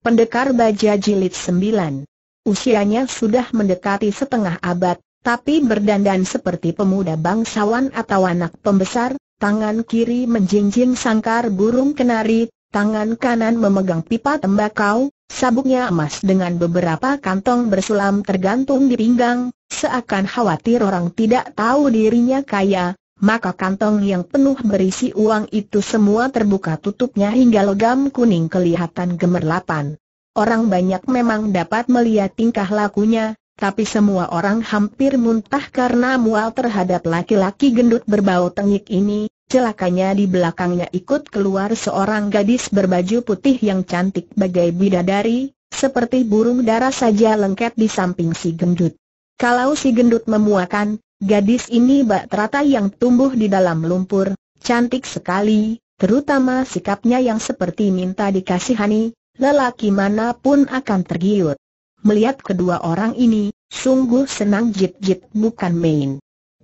Pendekar Baja Jilid 9 Usianya sudah mendekati setengah abad, tapi berdandan seperti pemuda bangsawan atau anak pembesar, tangan kiri menjinjing sangkar burung kenari, tangan kanan memegang pipa tembakau, sabuknya emas dengan beberapa kantong bersulam tergantung di pinggang, seakan khawatir orang tidak tahu dirinya kaya, maka kantong yang penuh berisi uang itu semua terbuka tutupnya hingga logam kuning kelihatan gemerlapan. Orang banyak memang dapat melihat tingkah lakunya, tapi semua orang hampir muntah karena mual terhadap laki-laki gendut berbau tengik ini, celakanya di belakangnya ikut keluar seorang gadis berbaju putih yang cantik bagai bidadari, seperti burung dara saja lengket di samping si gendut. Kalau si gendut memuakan, Gadis ini bak teratai yang tumbuh di dalam lumpur, cantik sekali, terutama sikapnya yang seperti minta dikasihani, lelaki manapun akan tergiur. Melihat kedua orang ini, sungguh senang jit-jit bukan main.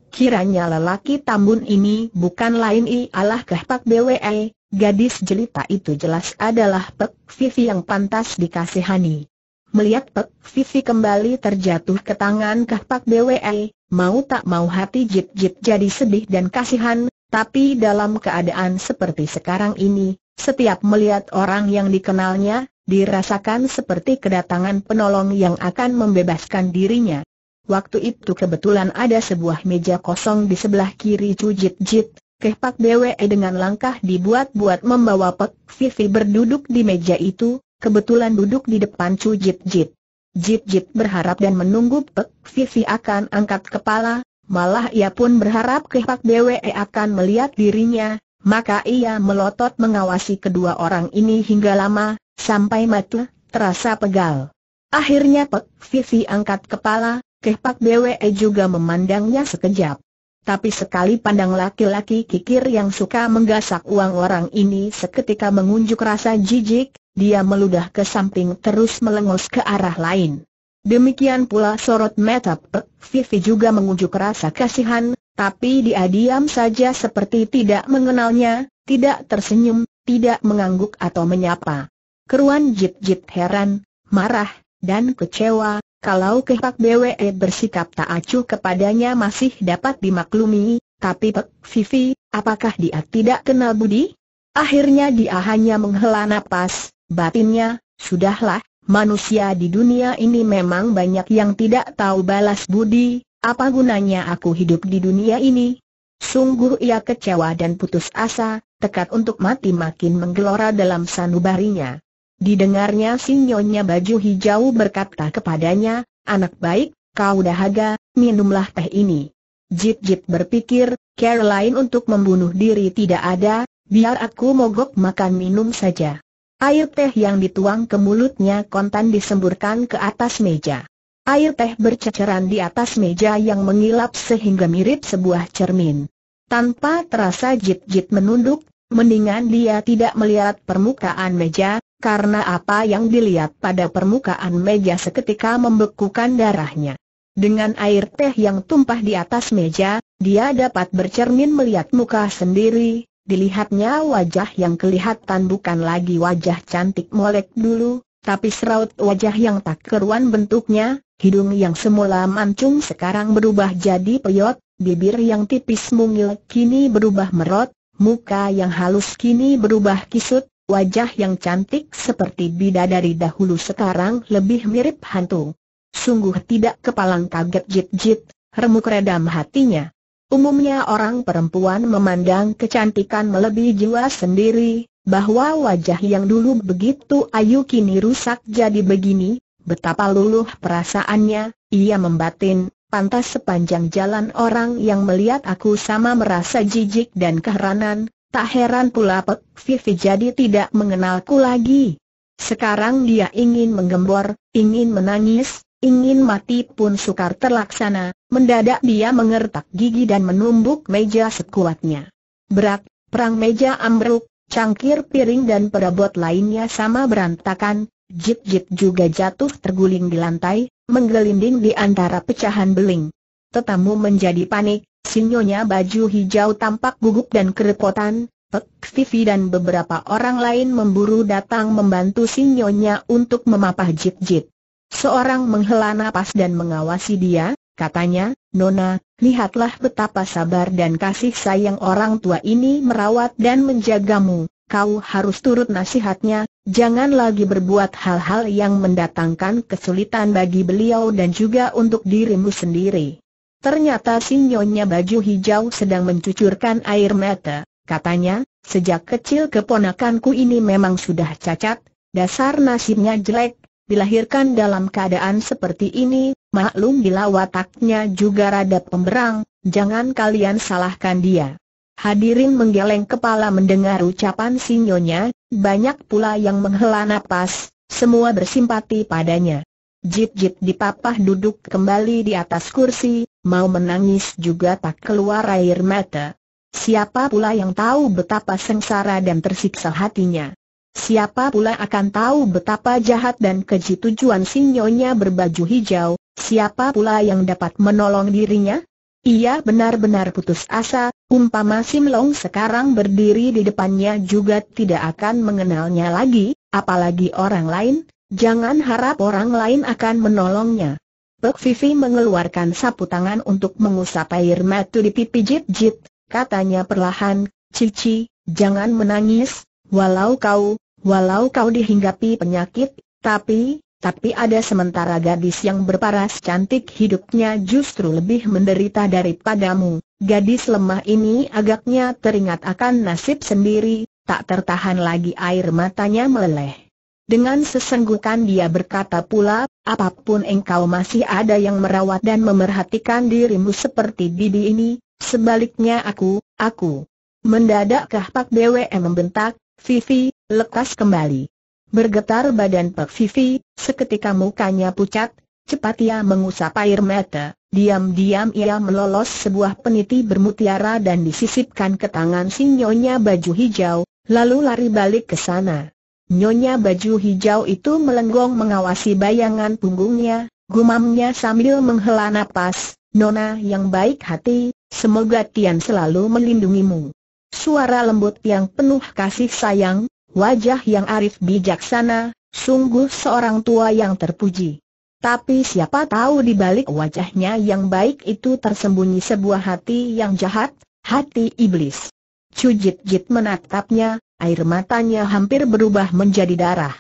Kiranya lelaki tambun ini bukan lain ialah kehpak BWE, e. gadis jelita itu jelas adalah Pek Vivi yang pantas dikasihani. Melihat Pek Vivi kembali terjatuh ke tangan kehpak BWE, e, Mau tak mau hati Jip-Jip jadi sedih dan kasihan, tapi dalam keadaan seperti sekarang ini, setiap melihat orang yang dikenalnya, dirasakan seperti kedatangan penolong yang akan membebaskan dirinya. Waktu itu kebetulan ada sebuah meja kosong di sebelah kiri jip keh Kehpak Bwe dengan langkah dibuat-buat membawa Pek Vivi berduduk di meja itu, kebetulan duduk di depan Cu Jip-Jip. Jip-jip berharap dan menunggu Pek Vivi akan angkat kepala, malah ia pun berharap Kehak Bwe akan melihat dirinya, maka ia melotot mengawasi kedua orang ini hingga lama, sampai mata terasa pegal. Akhirnya Pek Vivi angkat kepala, Kehak Bwe juga memandangnya sekejap. Tapi sekali pandang laki-laki kikir yang suka menggasak uang orang ini seketika mengunjuk rasa jijik, dia meludah ke samping terus melengos ke arah lain. Demikian pula sorot mata Pek Vivi juga mengunjuk rasa kasihan, tapi dia diam saja seperti tidak mengenalnya, tidak tersenyum, tidak mengangguk atau menyapa. Keruan jip-jip heran, marah, dan kecewa, kalau kehak BWE bersikap tak acuh kepadanya masih dapat dimaklumi, tapi Pek Vivi, apakah dia tidak kenal budi? Akhirnya dia hanya menghela napas, Batinnya, sudahlah, manusia di dunia ini memang banyak yang tidak tahu balas budi, apa gunanya aku hidup di dunia ini? Sungguh ia kecewa dan putus asa, tekad untuk mati makin menggelora dalam sanubarinya. Didengarnya sinyonya baju hijau berkata kepadanya, anak baik, kau dahaga, minumlah teh ini. Jip-jip berpikir, care lain untuk membunuh diri tidak ada, biar aku mogok makan minum saja. Air teh yang dituang ke mulutnya kontan disemburkan ke atas meja. Air teh berceceran di atas meja yang mengilap sehingga mirip sebuah cermin. Tanpa terasa Jit-Jit menunduk, mendingan dia tidak melihat permukaan meja, karena apa yang dilihat pada permukaan meja seketika membekukan darahnya. Dengan air teh yang tumpah di atas meja, dia dapat bercermin melihat muka sendiri, Dilihatnya wajah yang kelihatan bukan lagi wajah cantik molek dulu, tapi seraut wajah yang tak keruan bentuknya, hidung yang semula mancung sekarang berubah jadi peyot, bibir yang tipis mungil kini berubah merot, muka yang halus kini berubah kisut, wajah yang cantik seperti bidadari dahulu sekarang lebih mirip hantu. Sungguh tidak kepalang kaget jit-jit, remuk redam hatinya. Umumnya orang perempuan memandang kecantikan melebihi jiwa sendiri, bahwa wajah yang dulu begitu ayu kini rusak jadi begini, betapa luluh perasaannya, ia membatin, pantas sepanjang jalan orang yang melihat aku sama merasa jijik dan keheranan, tak heran pula Pek Vivi jadi tidak mengenalku lagi. Sekarang dia ingin menggembor, ingin menangis, ingin mati pun sukar terlaksana, mendadak dia mengertak gigi dan menumbuk meja sekuatnya. Berat, perang meja ambruk, cangkir piring dan perabot lainnya sama berantakan, jit-jit juga jatuh terguling di lantai, menggelinding di antara pecahan beling. Tetamu menjadi panik, sinyonya baju hijau tampak gugup dan kerepotan, Pek Vivi dan beberapa orang lain memburu datang membantu sinyonya untuk memapah jit-jit. Seorang menghela nafas dan mengawasi dia, katanya, Nona, lihatlah betapa sabar dan kasih sayang orang tua ini merawat dan menjagamu. Kau harus turut nasihatnya, jangan lagi berbuat hal-hal yang mendatangkan kesulitan bagi beliau dan juga untuk dirimu sendiri. Ternyata sinyonya baju hijau sedang mencucurkan air mata, katanya, sejak kecil keponakanku ini memang sudah cacat, dasar nasibnya jelek, Dilahirkan dalam keadaan seperti ini, maklum bila wataknya juga rada pemberang, jangan kalian salahkan dia. Hadirin menggeleng kepala mendengar ucapan sinyonya, banyak pula yang menghela nafas, semua bersimpati padanya. Jip-jip dipapah duduk kembali di atas kursi, mau menangis juga tak keluar air mata. Siapa pula yang tahu betapa sengsara dan tersiksa hatinya. Siapa pula akan tahu betapa jahat dan keji tujuan sinyonya berbaju hijau, siapa pula yang dapat menolong dirinya? Ia benar-benar putus asa, umpama Simlong sekarang berdiri di depannya juga tidak akan mengenalnya lagi, apalagi orang lain, jangan harap orang lain akan menolongnya. Pek Vivi mengeluarkan sapu tangan untuk mengusap air mata di pipi Jit Jit, katanya perlahan, Cici, jangan menangis, walau kau, Walau kau dihinggapi penyakit, tapi, tapi ada sementara gadis yang berparas cantik hidupnya justru lebih menderita daripadamu. Gadis lemah ini agaknya teringat akan nasib sendiri, tak tertahan lagi air matanya meleleh. Dengan sesenggukan dia berkata pula, apapun engkau masih ada yang merawat dan memerhatikan dirimu seperti bibi ini, sebaliknya aku, aku. Mendadak kahpak BWM membentak, Vivi, lekas kembali. Bergetar badan Pak Vivi, seketika mukanya pucat, cepat ia mengusap air mata, diam-diam ia melolos sebuah peniti bermutiara dan disisipkan ke tangan si nyonya baju hijau, lalu lari balik ke sana. Nyonya baju hijau itu melenggong mengawasi bayangan punggungnya, gumamnya sambil menghela napas, Nona yang baik hati, semoga Tian selalu melindungimu suara lembut yang penuh kasih sayang, wajah yang arif bijaksana, sungguh seorang tua yang terpuji. Tapi siapa tahu di balik wajahnya yang baik itu tersembunyi sebuah hati yang jahat, hati iblis. Cujit-jit menatapnya, air matanya hampir berubah menjadi darah.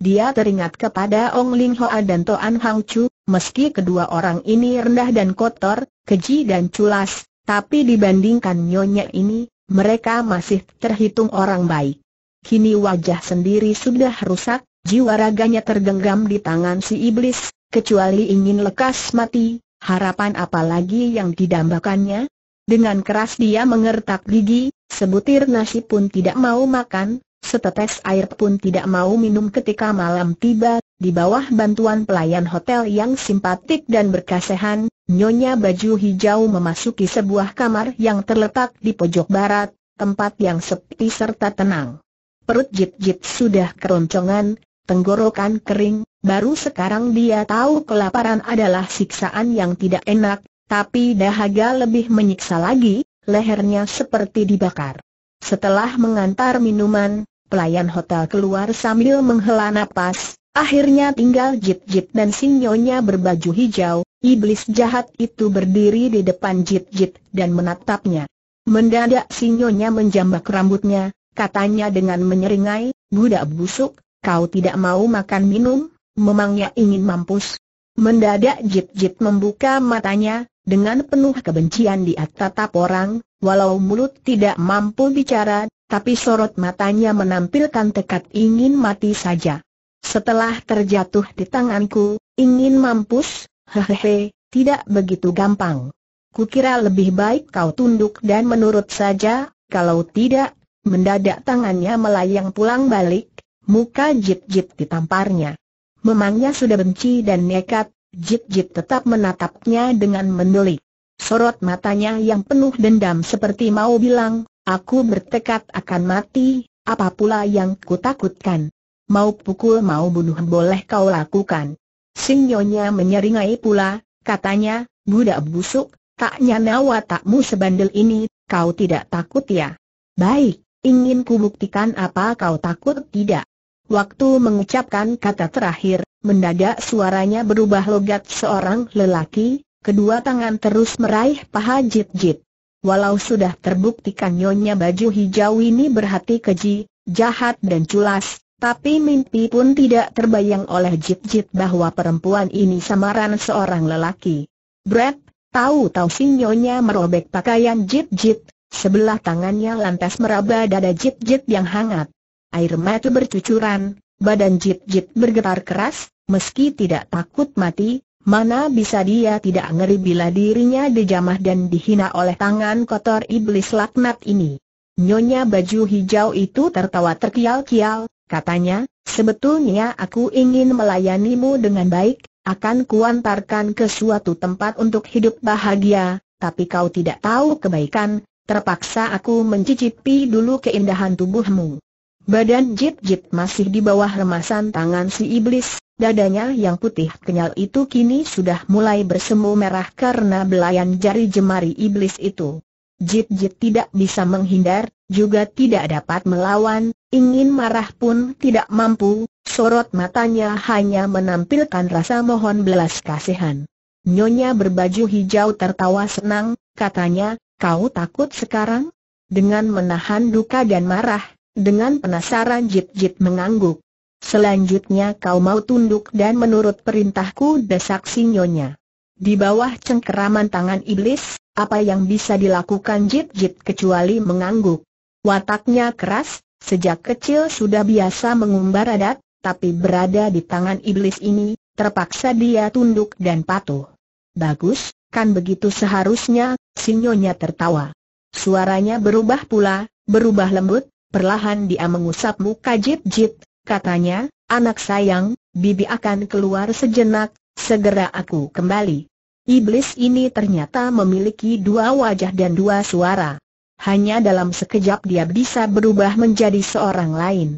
Dia teringat kepada Ong Ling Hoa dan Toan Hang Chu, meski kedua orang ini rendah dan kotor, keji dan culas, tapi dibandingkan nyonya ini, mereka masih terhitung orang baik. Kini wajah sendiri sudah rusak, jiwa raganya tergenggam di tangan si iblis, kecuali ingin lekas mati, harapan apa lagi yang didambakannya? Dengan keras dia mengertak gigi, sebutir nasi pun tidak mau makan, setetes air pun tidak mau minum ketika malam tiba, di bawah bantuan pelayan hotel yang simpatik dan berkasihan, Nyonya baju hijau memasuki sebuah kamar yang terletak di pojok barat, tempat yang sepi serta tenang. Perut Jip Jip sudah keroncongan, tenggorokan kering, baru sekarang dia tahu kelaparan adalah siksaan yang tidak enak, tapi dahaga lebih menyiksa lagi, lehernya seperti dibakar. Setelah mengantar minuman, pelayan hotel keluar sambil menghela napas, akhirnya tinggal Jip Jip dan si Nyonya berbaju hijau, Iblis jahat itu berdiri di depan Jit-Jit dan menatapnya. Mendadak sinyonya menjambak rambutnya, katanya dengan menyeringai, budak busuk, kau tidak mau makan minum, memangnya ingin mampus. Mendadak Jit-Jit membuka matanya, dengan penuh kebencian dia tatap orang, walau mulut tidak mampu bicara, tapi sorot matanya menampilkan tekad ingin mati saja. Setelah terjatuh di tanganku, ingin mampus, hehehe, tidak begitu gampang. Kukira lebih baik kau tunduk dan menurut saja, kalau tidak, mendadak tangannya melayang pulang balik, muka Jip Jip ditamparnya. Memangnya sudah benci dan nekat, Jip Jip tetap menatapnya dengan mendelik. Sorot matanya yang penuh dendam seperti mau bilang, aku bertekad akan mati, apa pula yang kutakutkan. Mau pukul mau bunuh boleh kau lakukan. Sing Nyonya menyeringai pula, katanya, budak busuk, tak nyana watakmu sebandel ini, kau tidak takut ya? Baik, ingin kubuktikan apa kau takut tidak? Waktu mengucapkan kata terakhir, mendadak suaranya berubah logat seorang lelaki, kedua tangan terus meraih paha jit-jit. Walau sudah terbuktikan nyonya baju hijau ini berhati keji, jahat dan culas, tapi mimpi pun tidak terbayang oleh Jip Jip bahwa perempuan ini samaran seorang lelaki. Brad, tahu-tahu sinyonya merobek pakaian Jip Jip, sebelah tangannya lantas meraba dada Jip Jip yang hangat. Air mata bercucuran, badan Jip Jip bergetar keras, meski tidak takut mati, mana bisa dia tidak ngeri bila dirinya dijamah dan dihina oleh tangan kotor iblis laknat ini. Nyonya baju hijau itu tertawa terkial-kial, Katanya, sebetulnya aku ingin melayanimu dengan baik, akan kuantarkan ke suatu tempat untuk hidup bahagia, tapi kau tidak tahu kebaikan, terpaksa aku mencicipi dulu keindahan tubuhmu. Badan Jip Jip masih di bawah remasan tangan si iblis, dadanya yang putih kenyal itu kini sudah mulai bersemu merah karena belayan jari jemari iblis itu. Jip Jip tidak bisa menghindar, juga tidak dapat melawan, Ingin marah pun tidak mampu, sorot matanya hanya menampilkan rasa mohon belas kasihan. Nyonya berbaju hijau tertawa senang, katanya, kau takut sekarang? Dengan menahan duka dan marah, dengan penasaran Jit-Jit mengangguk. Selanjutnya kau mau tunduk dan menurut perintahku desak si Nyonya. Di bawah cengkeraman tangan iblis, apa yang bisa dilakukan Jit-Jit kecuali mengangguk? Wataknya keras, Sejak kecil sudah biasa mengumbar adat, tapi berada di tangan iblis ini, terpaksa dia tunduk dan patuh. Bagus, kan begitu seharusnya, sinyonya tertawa. Suaranya berubah pula, berubah lembut, perlahan dia mengusap muka Jip Jip, katanya, anak sayang, bibi akan keluar sejenak, segera aku kembali. Iblis ini ternyata memiliki dua wajah dan dua suara hanya dalam sekejap dia bisa berubah menjadi seorang lain.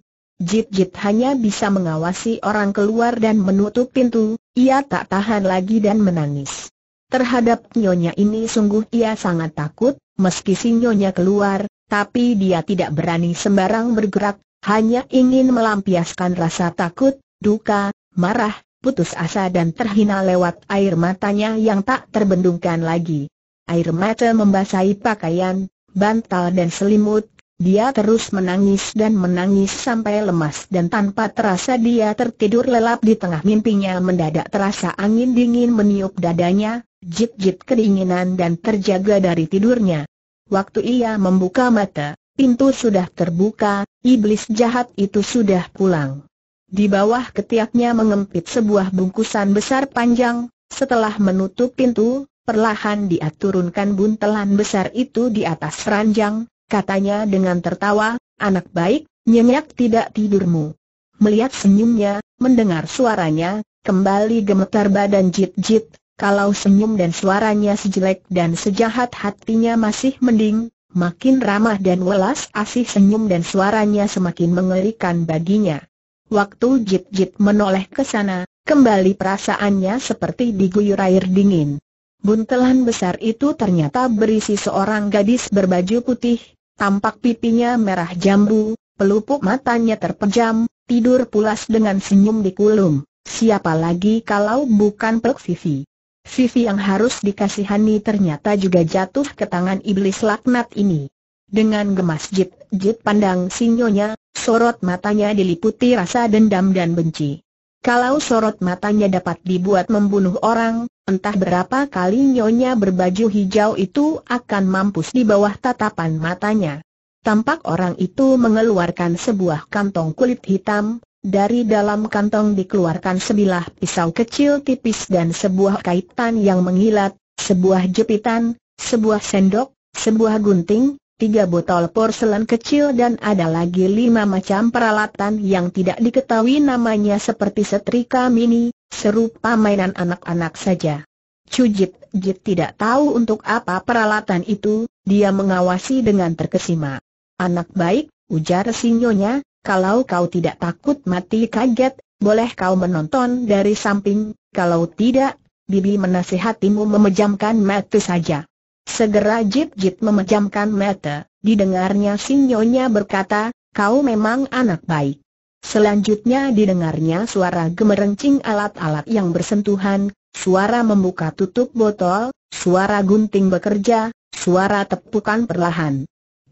Jit-jit hanya bisa mengawasi orang keluar dan menutup pintu, ia tak tahan lagi dan menangis. Terhadap nyonya ini sungguh ia sangat takut, meski si nyonya keluar, tapi dia tidak berani sembarang bergerak, hanya ingin melampiaskan rasa takut, duka, marah, putus asa dan terhina lewat air matanya yang tak terbendungkan lagi. Air mata membasahi pakaian, bantal dan selimut, dia terus menangis dan menangis sampai lemas dan tanpa terasa dia tertidur lelap di tengah mimpinya mendadak terasa angin dingin meniup dadanya, jit-jit kedinginan dan terjaga dari tidurnya. Waktu ia membuka mata, pintu sudah terbuka, iblis jahat itu sudah pulang. Di bawah ketiaknya mengempit sebuah bungkusan besar panjang, setelah menutup pintu, Perlahan dia turunkan buntelan besar itu di atas ranjang, katanya dengan tertawa, anak baik, nyenyak tidak tidurmu. Melihat senyumnya, mendengar suaranya, kembali gemetar badan jit-jit, kalau senyum dan suaranya sejelek dan sejahat hatinya masih mending, makin ramah dan welas asih senyum dan suaranya semakin mengerikan baginya. Waktu jit-jit menoleh ke sana, kembali perasaannya seperti diguyur air dingin. Buntelan besar itu ternyata berisi seorang gadis berbaju putih, tampak pipinya merah jambu, pelupuk matanya terpejam, tidur pulas dengan senyum di kulum. Siapa lagi kalau bukan Pek Vivi? Vivi yang harus dikasihani ternyata juga jatuh ke tangan iblis laknat ini. Dengan gemas jit, jit pandang sinyonya, sorot matanya diliputi rasa dendam dan benci. Kalau sorot matanya dapat dibuat membunuh orang, entah berapa kali nyonya berbaju hijau itu akan mampus di bawah tatapan matanya. Tampak orang itu mengeluarkan sebuah kantong kulit hitam, dari dalam kantong dikeluarkan sebilah pisau kecil tipis dan sebuah kaitan yang mengilat, sebuah jepitan, sebuah sendok, sebuah gunting, tiga botol porselen kecil dan ada lagi lima macam peralatan yang tidak diketahui namanya seperti setrika mini, serupa mainan anak-anak saja. Cujit Jit tidak tahu untuk apa peralatan itu, dia mengawasi dengan terkesima. Anak baik, ujar sinyonya, kalau kau tidak takut mati kaget, boleh kau menonton dari samping, kalau tidak, bibi menasihatimu memejamkan mata saja. Segera Jip-Jip memejamkan mata, didengarnya sinyonya berkata, kau memang anak baik. Selanjutnya didengarnya suara gemerencing alat-alat yang bersentuhan, suara membuka tutup botol, suara gunting bekerja, suara tepukan perlahan.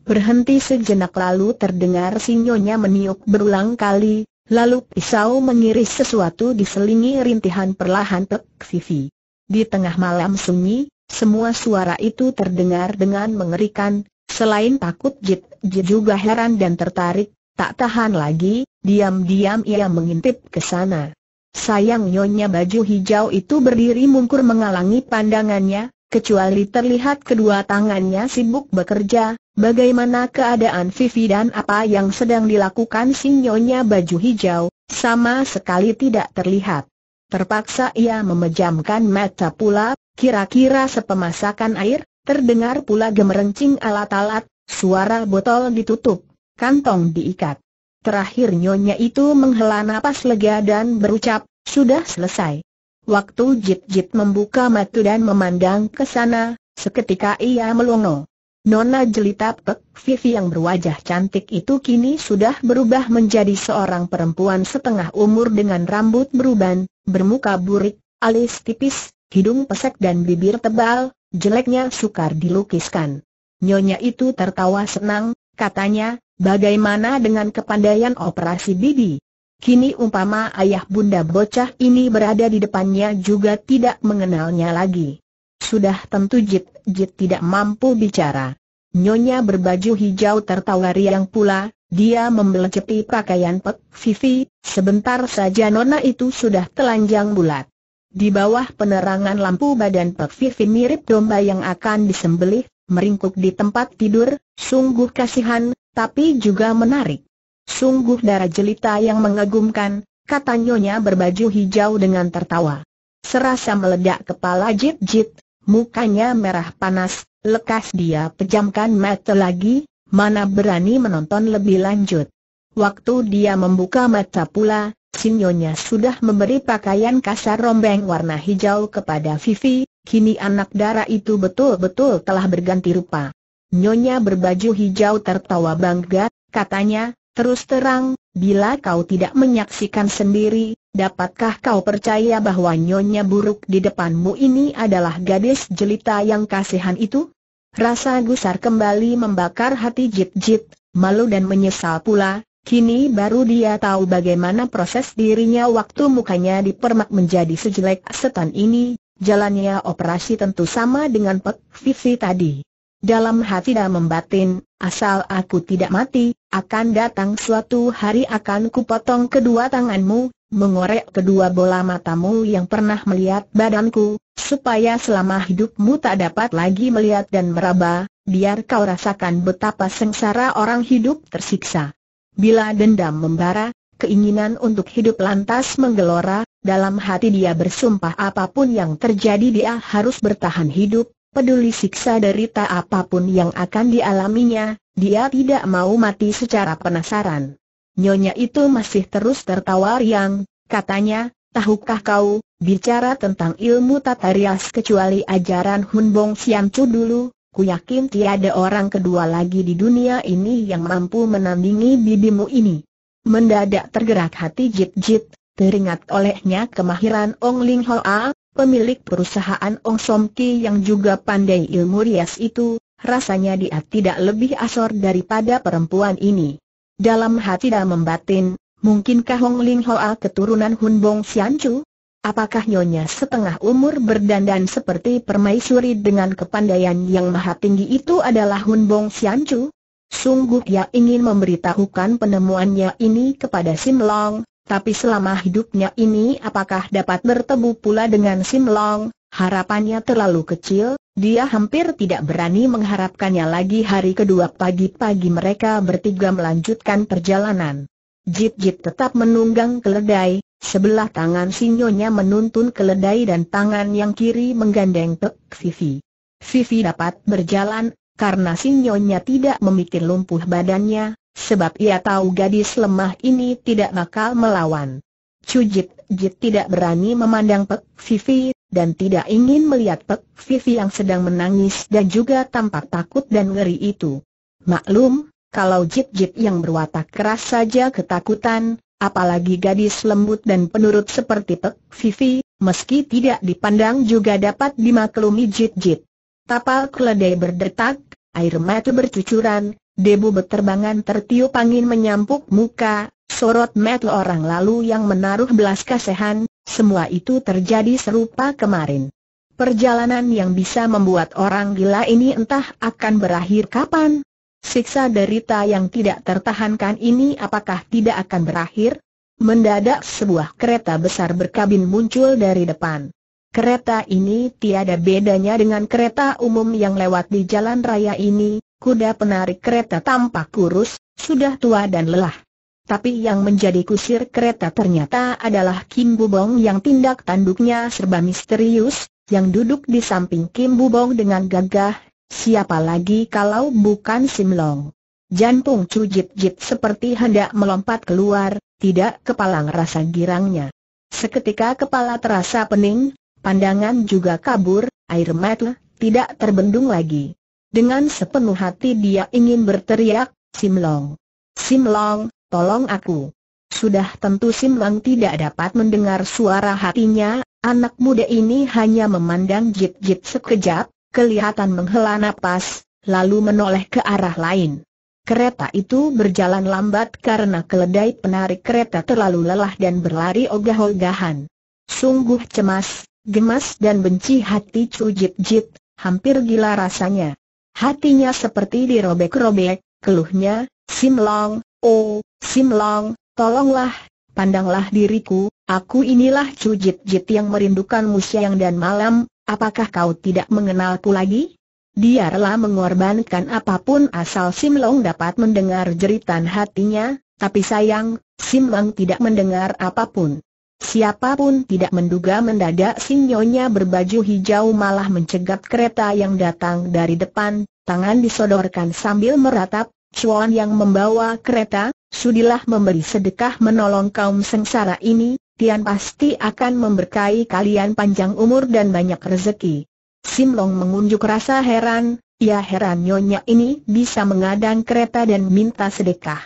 Berhenti sejenak lalu terdengar sinyonya meniup berulang kali, lalu pisau mengiris sesuatu diselingi rintihan perlahan pek Vivi. Di tengah malam sunyi, semua suara itu terdengar dengan mengerikan, selain takut Jit, Jit juga heran dan tertarik, tak tahan lagi, diam-diam ia mengintip ke sana. Sayang nyonya baju hijau itu berdiri mungkur mengalangi pandangannya, kecuali terlihat kedua tangannya sibuk bekerja, bagaimana keadaan Vivi dan apa yang sedang dilakukan si nyonya baju hijau, sama sekali tidak terlihat. Terpaksa ia memejamkan mata pula, Kira-kira sepemasakan air, terdengar pula gemerencing alat-alat, suara botol ditutup, kantong diikat. Terakhir nyonya itu menghela napas lega dan berucap, sudah selesai. Waktu Jit-Jit membuka mata dan memandang ke sana, seketika ia melongo. Nona jelita Pek Vivi yang berwajah cantik itu kini sudah berubah menjadi seorang perempuan setengah umur dengan rambut beruban, bermuka burik, alis tipis, hidung pesek dan bibir tebal, jeleknya sukar dilukiskan. Nyonya itu tertawa senang, katanya, bagaimana dengan kepandaian operasi bibi? Kini umpama ayah bunda bocah ini berada di depannya juga tidak mengenalnya lagi. Sudah tentu Jit, Jit tidak mampu bicara. Nyonya berbaju hijau tertawa riang pula, dia membeleceti pakaian Pek Vivi, sebentar saja nona itu sudah telanjang bulat. Di bawah penerangan lampu badan Pek Vivi mirip domba yang akan disembelih, meringkuk di tempat tidur, sungguh kasihan, tapi juga menarik. Sungguh darah jelita yang mengagumkan, kata nyonya berbaju hijau dengan tertawa. Serasa meledak kepala jit-jit, mukanya merah panas, lekas dia pejamkan mata lagi, mana berani menonton lebih lanjut. Waktu dia membuka mata pula, Sinyonya sudah memberi pakaian kasar rombeng warna hijau kepada Vivi, kini anak darah itu betul-betul telah berganti rupa. Nyonya berbaju hijau tertawa bangga, katanya, terus terang, bila kau tidak menyaksikan sendiri, dapatkah kau percaya bahwa nyonya buruk di depanmu ini adalah gadis jelita yang kasihan itu? Rasa gusar kembali membakar hati Jit Jit, malu dan menyesal pula, Kini baru dia tahu bagaimana proses dirinya waktu mukanya dipermak menjadi sejelek setan ini, jalannya operasi tentu sama dengan Pek Vivi tadi. Dalam hati dan membatin, asal aku tidak mati, akan datang suatu hari akan kupotong kedua tanganmu, mengorek kedua bola matamu yang pernah melihat badanku, supaya selama hidupmu tak dapat lagi melihat dan meraba, biar kau rasakan betapa sengsara orang hidup tersiksa. Bila dendam membara, keinginan untuk hidup lantas menggelora, dalam hati dia bersumpah apapun yang terjadi dia harus bertahan hidup, peduli siksa derita apapun yang akan dialaminya, dia tidak mau mati secara penasaran. Nyonya itu masih terus tertawa riang, katanya, tahukah kau, bicara tentang ilmu tata kecuali ajaran Hun Bong Sian Chu dulu, Ku yakin tiada orang kedua lagi di dunia ini yang mampu menandingi bibimu ini. Mendadak tergerak hati Jit Jit, teringat olehnya kemahiran Ong Ling Hoa, pemilik perusahaan Ong Som Ki yang juga pandai ilmu rias itu, rasanya dia tidak lebih asor daripada perempuan ini. Dalam hati dan membatin, mungkinkah Ong Ling Hoa keturunan Hun Bong Sian Chu? Apakah nyonya setengah umur berdandan seperti permaisuri dengan kepandaian yang maha tinggi itu adalah Hun Bong Sian Chu? Sungguh ia ingin memberitahukan penemuannya ini kepada Sim Long, tapi selama hidupnya ini apakah dapat bertemu pula dengan Sim Long? Harapannya terlalu kecil, dia hampir tidak berani mengharapkannya lagi hari kedua pagi-pagi mereka bertiga melanjutkan perjalanan. Jit-jit tetap menunggang keledai, Sebelah tangan sinyonya menuntun keledai dan tangan yang kiri menggandeng Pek Vivi. Vivi dapat berjalan, karena sinyonya tidak memikir lumpuh badannya, sebab ia tahu gadis lemah ini tidak bakal melawan. Cujit Jit tidak berani memandang Pek Vivi, dan tidak ingin melihat Pek Vivi yang sedang menangis dan juga tampak takut dan ngeri itu. Maklum, kalau Jit Jit yang berwatak keras saja ketakutan, Apalagi gadis lembut dan penurut seperti Pek Vivi, meski tidak dipandang juga dapat dimaklumi jit-jit. Tapal keledai berdetak, air mata bercucuran, debu beterbangan tertiup angin menyampuk muka, sorot mata orang lalu yang menaruh belas kasihan, semua itu terjadi serupa kemarin. Perjalanan yang bisa membuat orang gila ini entah akan berakhir kapan, Siksa derita yang tidak tertahankan ini apakah tidak akan berakhir? Mendadak sebuah kereta besar berkabin muncul dari depan. Kereta ini tiada bedanya dengan kereta umum yang lewat di jalan raya ini, kuda penarik kereta tampak kurus, sudah tua dan lelah. Tapi yang menjadi kusir kereta ternyata adalah Kim Bubong yang tindak tanduknya serba misterius, yang duduk di samping Kim Bubong dengan gagah Siapa lagi kalau bukan Sim Simlong? Jantung Jip Jip seperti hendak melompat keluar, tidak kepalang rasa girangnya. Seketika kepala terasa pening, pandangan juga kabur, air mata tidak terbendung lagi. Dengan sepenuh hati dia ingin berteriak, Sim Long. Sim Long, tolong aku. Sudah tentu Sim Long tidak dapat mendengar suara hatinya, anak muda ini hanya memandang Jip Jip sekejap, kelihatan menghela napas, lalu menoleh ke arah lain. Kereta itu berjalan lambat karena keledai penarik kereta terlalu lelah dan berlari ogah-ogahan. Sungguh cemas, gemas dan benci hati Chu Jit Jit, hampir gila rasanya. Hatinya seperti dirobek-robek, keluhnya, Sim Long, oh, Sim Long, tolonglah, pandanglah diriku, aku inilah Chu Jit Jit yang merindukan siang dan malam, Apakah kau tidak mengenalku lagi? Dia rela mengorbankan apapun asal Sim Long dapat mendengar jeritan hatinya, tapi sayang, Sim Long tidak mendengar apapun. Siapapun tidak menduga mendadak sinyonya berbaju hijau malah mencegat kereta yang datang dari depan, tangan disodorkan sambil meratap, Chuan yang membawa kereta, sudilah memberi sedekah menolong kaum sengsara ini, Tian pasti akan memberkahi kalian panjang umur dan banyak rezeki. Sim Long mengunjuk rasa heran, ya heran nyonya ini bisa mengadang kereta dan minta sedekah.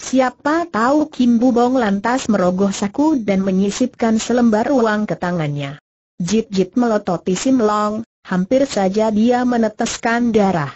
Siapa tahu Kim Bubong lantas merogoh saku dan menyisipkan selembar uang ke tangannya. Jit-jit melototi Sim Long, hampir saja dia meneteskan darah.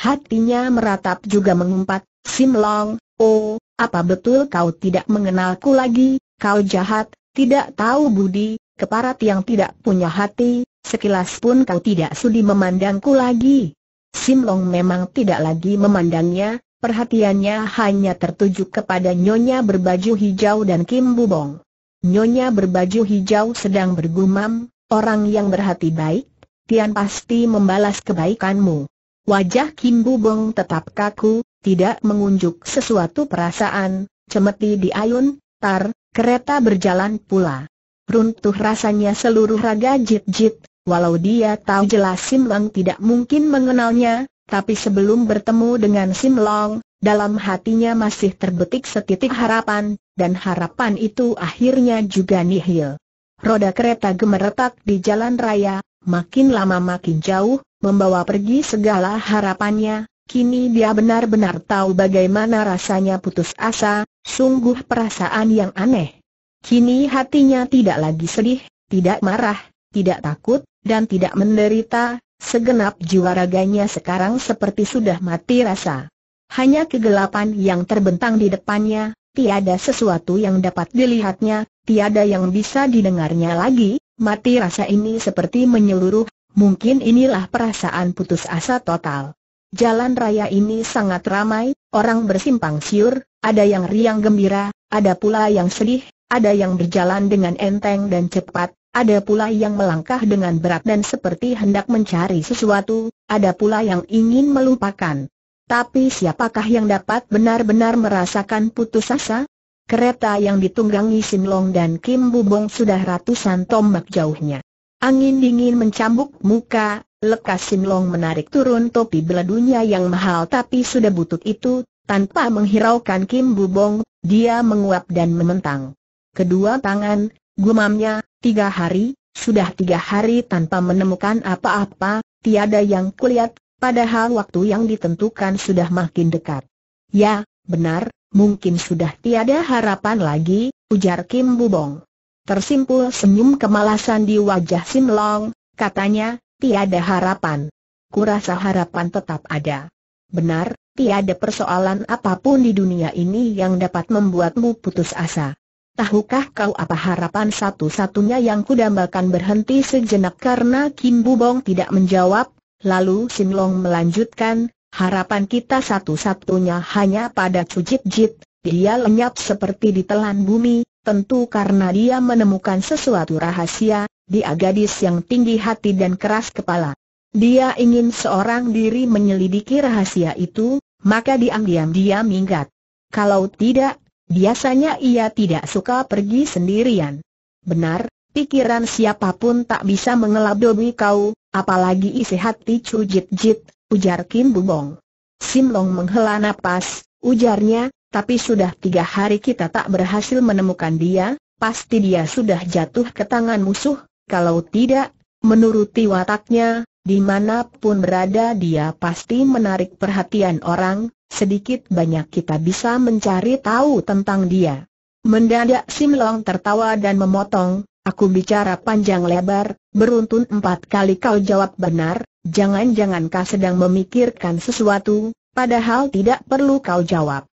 Hatinya meratap juga mengumpat, Sim Long, oh, apa betul kau tidak mengenalku lagi, kau jahat, tidak tahu budi, keparat yang tidak punya hati, sekilas pun kau tidak sudi memandangku lagi. Sim Long memang tidak lagi memandangnya, perhatiannya hanya tertuju kepada Nyonya berbaju hijau dan Kim Bubong. Nyonya berbaju hijau sedang bergumam, orang yang berhati baik, Tian pasti membalas kebaikanmu. Wajah Kim Bubong tetap kaku, tidak mengunjuk sesuatu perasaan, cemeti di ayun, tar, Kereta berjalan pula. Runtuh rasanya seluruh raga jit-jit, walau dia tahu jelas Sim Long tidak mungkin mengenalnya, tapi sebelum bertemu dengan Sim Long, dalam hatinya masih terbetik setitik harapan, dan harapan itu akhirnya juga nihil. Roda kereta gemeretak di jalan raya, makin lama makin jauh, membawa pergi segala harapannya, kini dia benar-benar tahu bagaimana rasanya putus asa, Sungguh perasaan yang aneh. Kini hatinya tidak lagi sedih, tidak marah, tidak takut, dan tidak menderita, segenap jiwa raganya sekarang seperti sudah mati rasa. Hanya kegelapan yang terbentang di depannya, tiada sesuatu yang dapat dilihatnya, tiada yang bisa didengarnya lagi, mati rasa ini seperti menyeluruh, mungkin inilah perasaan putus asa total. Jalan raya ini sangat ramai, orang bersimpang siur, ada yang riang gembira, ada pula yang sedih, ada yang berjalan dengan enteng dan cepat, ada pula yang melangkah dengan berat dan seperti hendak mencari sesuatu, ada pula yang ingin melupakan. Tapi siapakah yang dapat benar-benar merasakan putus asa? Kereta yang ditunggangi Sinlong dan Kim Bubong sudah ratusan tombak jauhnya. Angin dingin mencambuk muka, Lekas Long menarik turun topi beladunya yang mahal tapi sudah butut itu, tanpa menghiraukan Kim Bubong, dia menguap dan mementang. Kedua tangan, gumamnya, tiga hari, sudah tiga hari tanpa menemukan apa-apa, tiada yang kulihat, padahal waktu yang ditentukan sudah makin dekat. Ya, benar, mungkin sudah tiada harapan lagi, ujar Kim Bubong. Tersimpul senyum kemalasan di wajah Sim Long, katanya, tiada harapan. Kurasa harapan tetap ada. Benar, tiada persoalan apapun di dunia ini yang dapat membuatmu putus asa. Tahukah kau apa harapan satu-satunya yang kudambakan berhenti sejenak karena Kim Bubong tidak menjawab? Lalu Sin Long melanjutkan, harapan kita satu-satunya hanya pada Cujit Jit, dia lenyap seperti ditelan bumi, Tentu karena dia menemukan sesuatu rahasia, dia gadis yang tinggi hati dan keras kepala. Dia ingin seorang diri menyelidiki rahasia itu, maka diam-diam dia minggat. Kalau tidak, biasanya ia tidak suka pergi sendirian. Benar, pikiran siapapun tak bisa mengelabui kau, apalagi isi hati cujit-jit, ujar Kim Bubong. Simlong menghela napas, ujarnya, tapi sudah tiga hari kita tak berhasil menemukan dia, pasti dia sudah jatuh ke tangan musuh, kalau tidak, menuruti wataknya, dimanapun berada dia pasti menarik perhatian orang, sedikit banyak kita bisa mencari tahu tentang dia. Mendadak Sim Simlong tertawa dan memotong, aku bicara panjang lebar, beruntun empat kali kau jawab benar, jangan-jangan kau sedang memikirkan sesuatu, padahal tidak perlu kau jawab.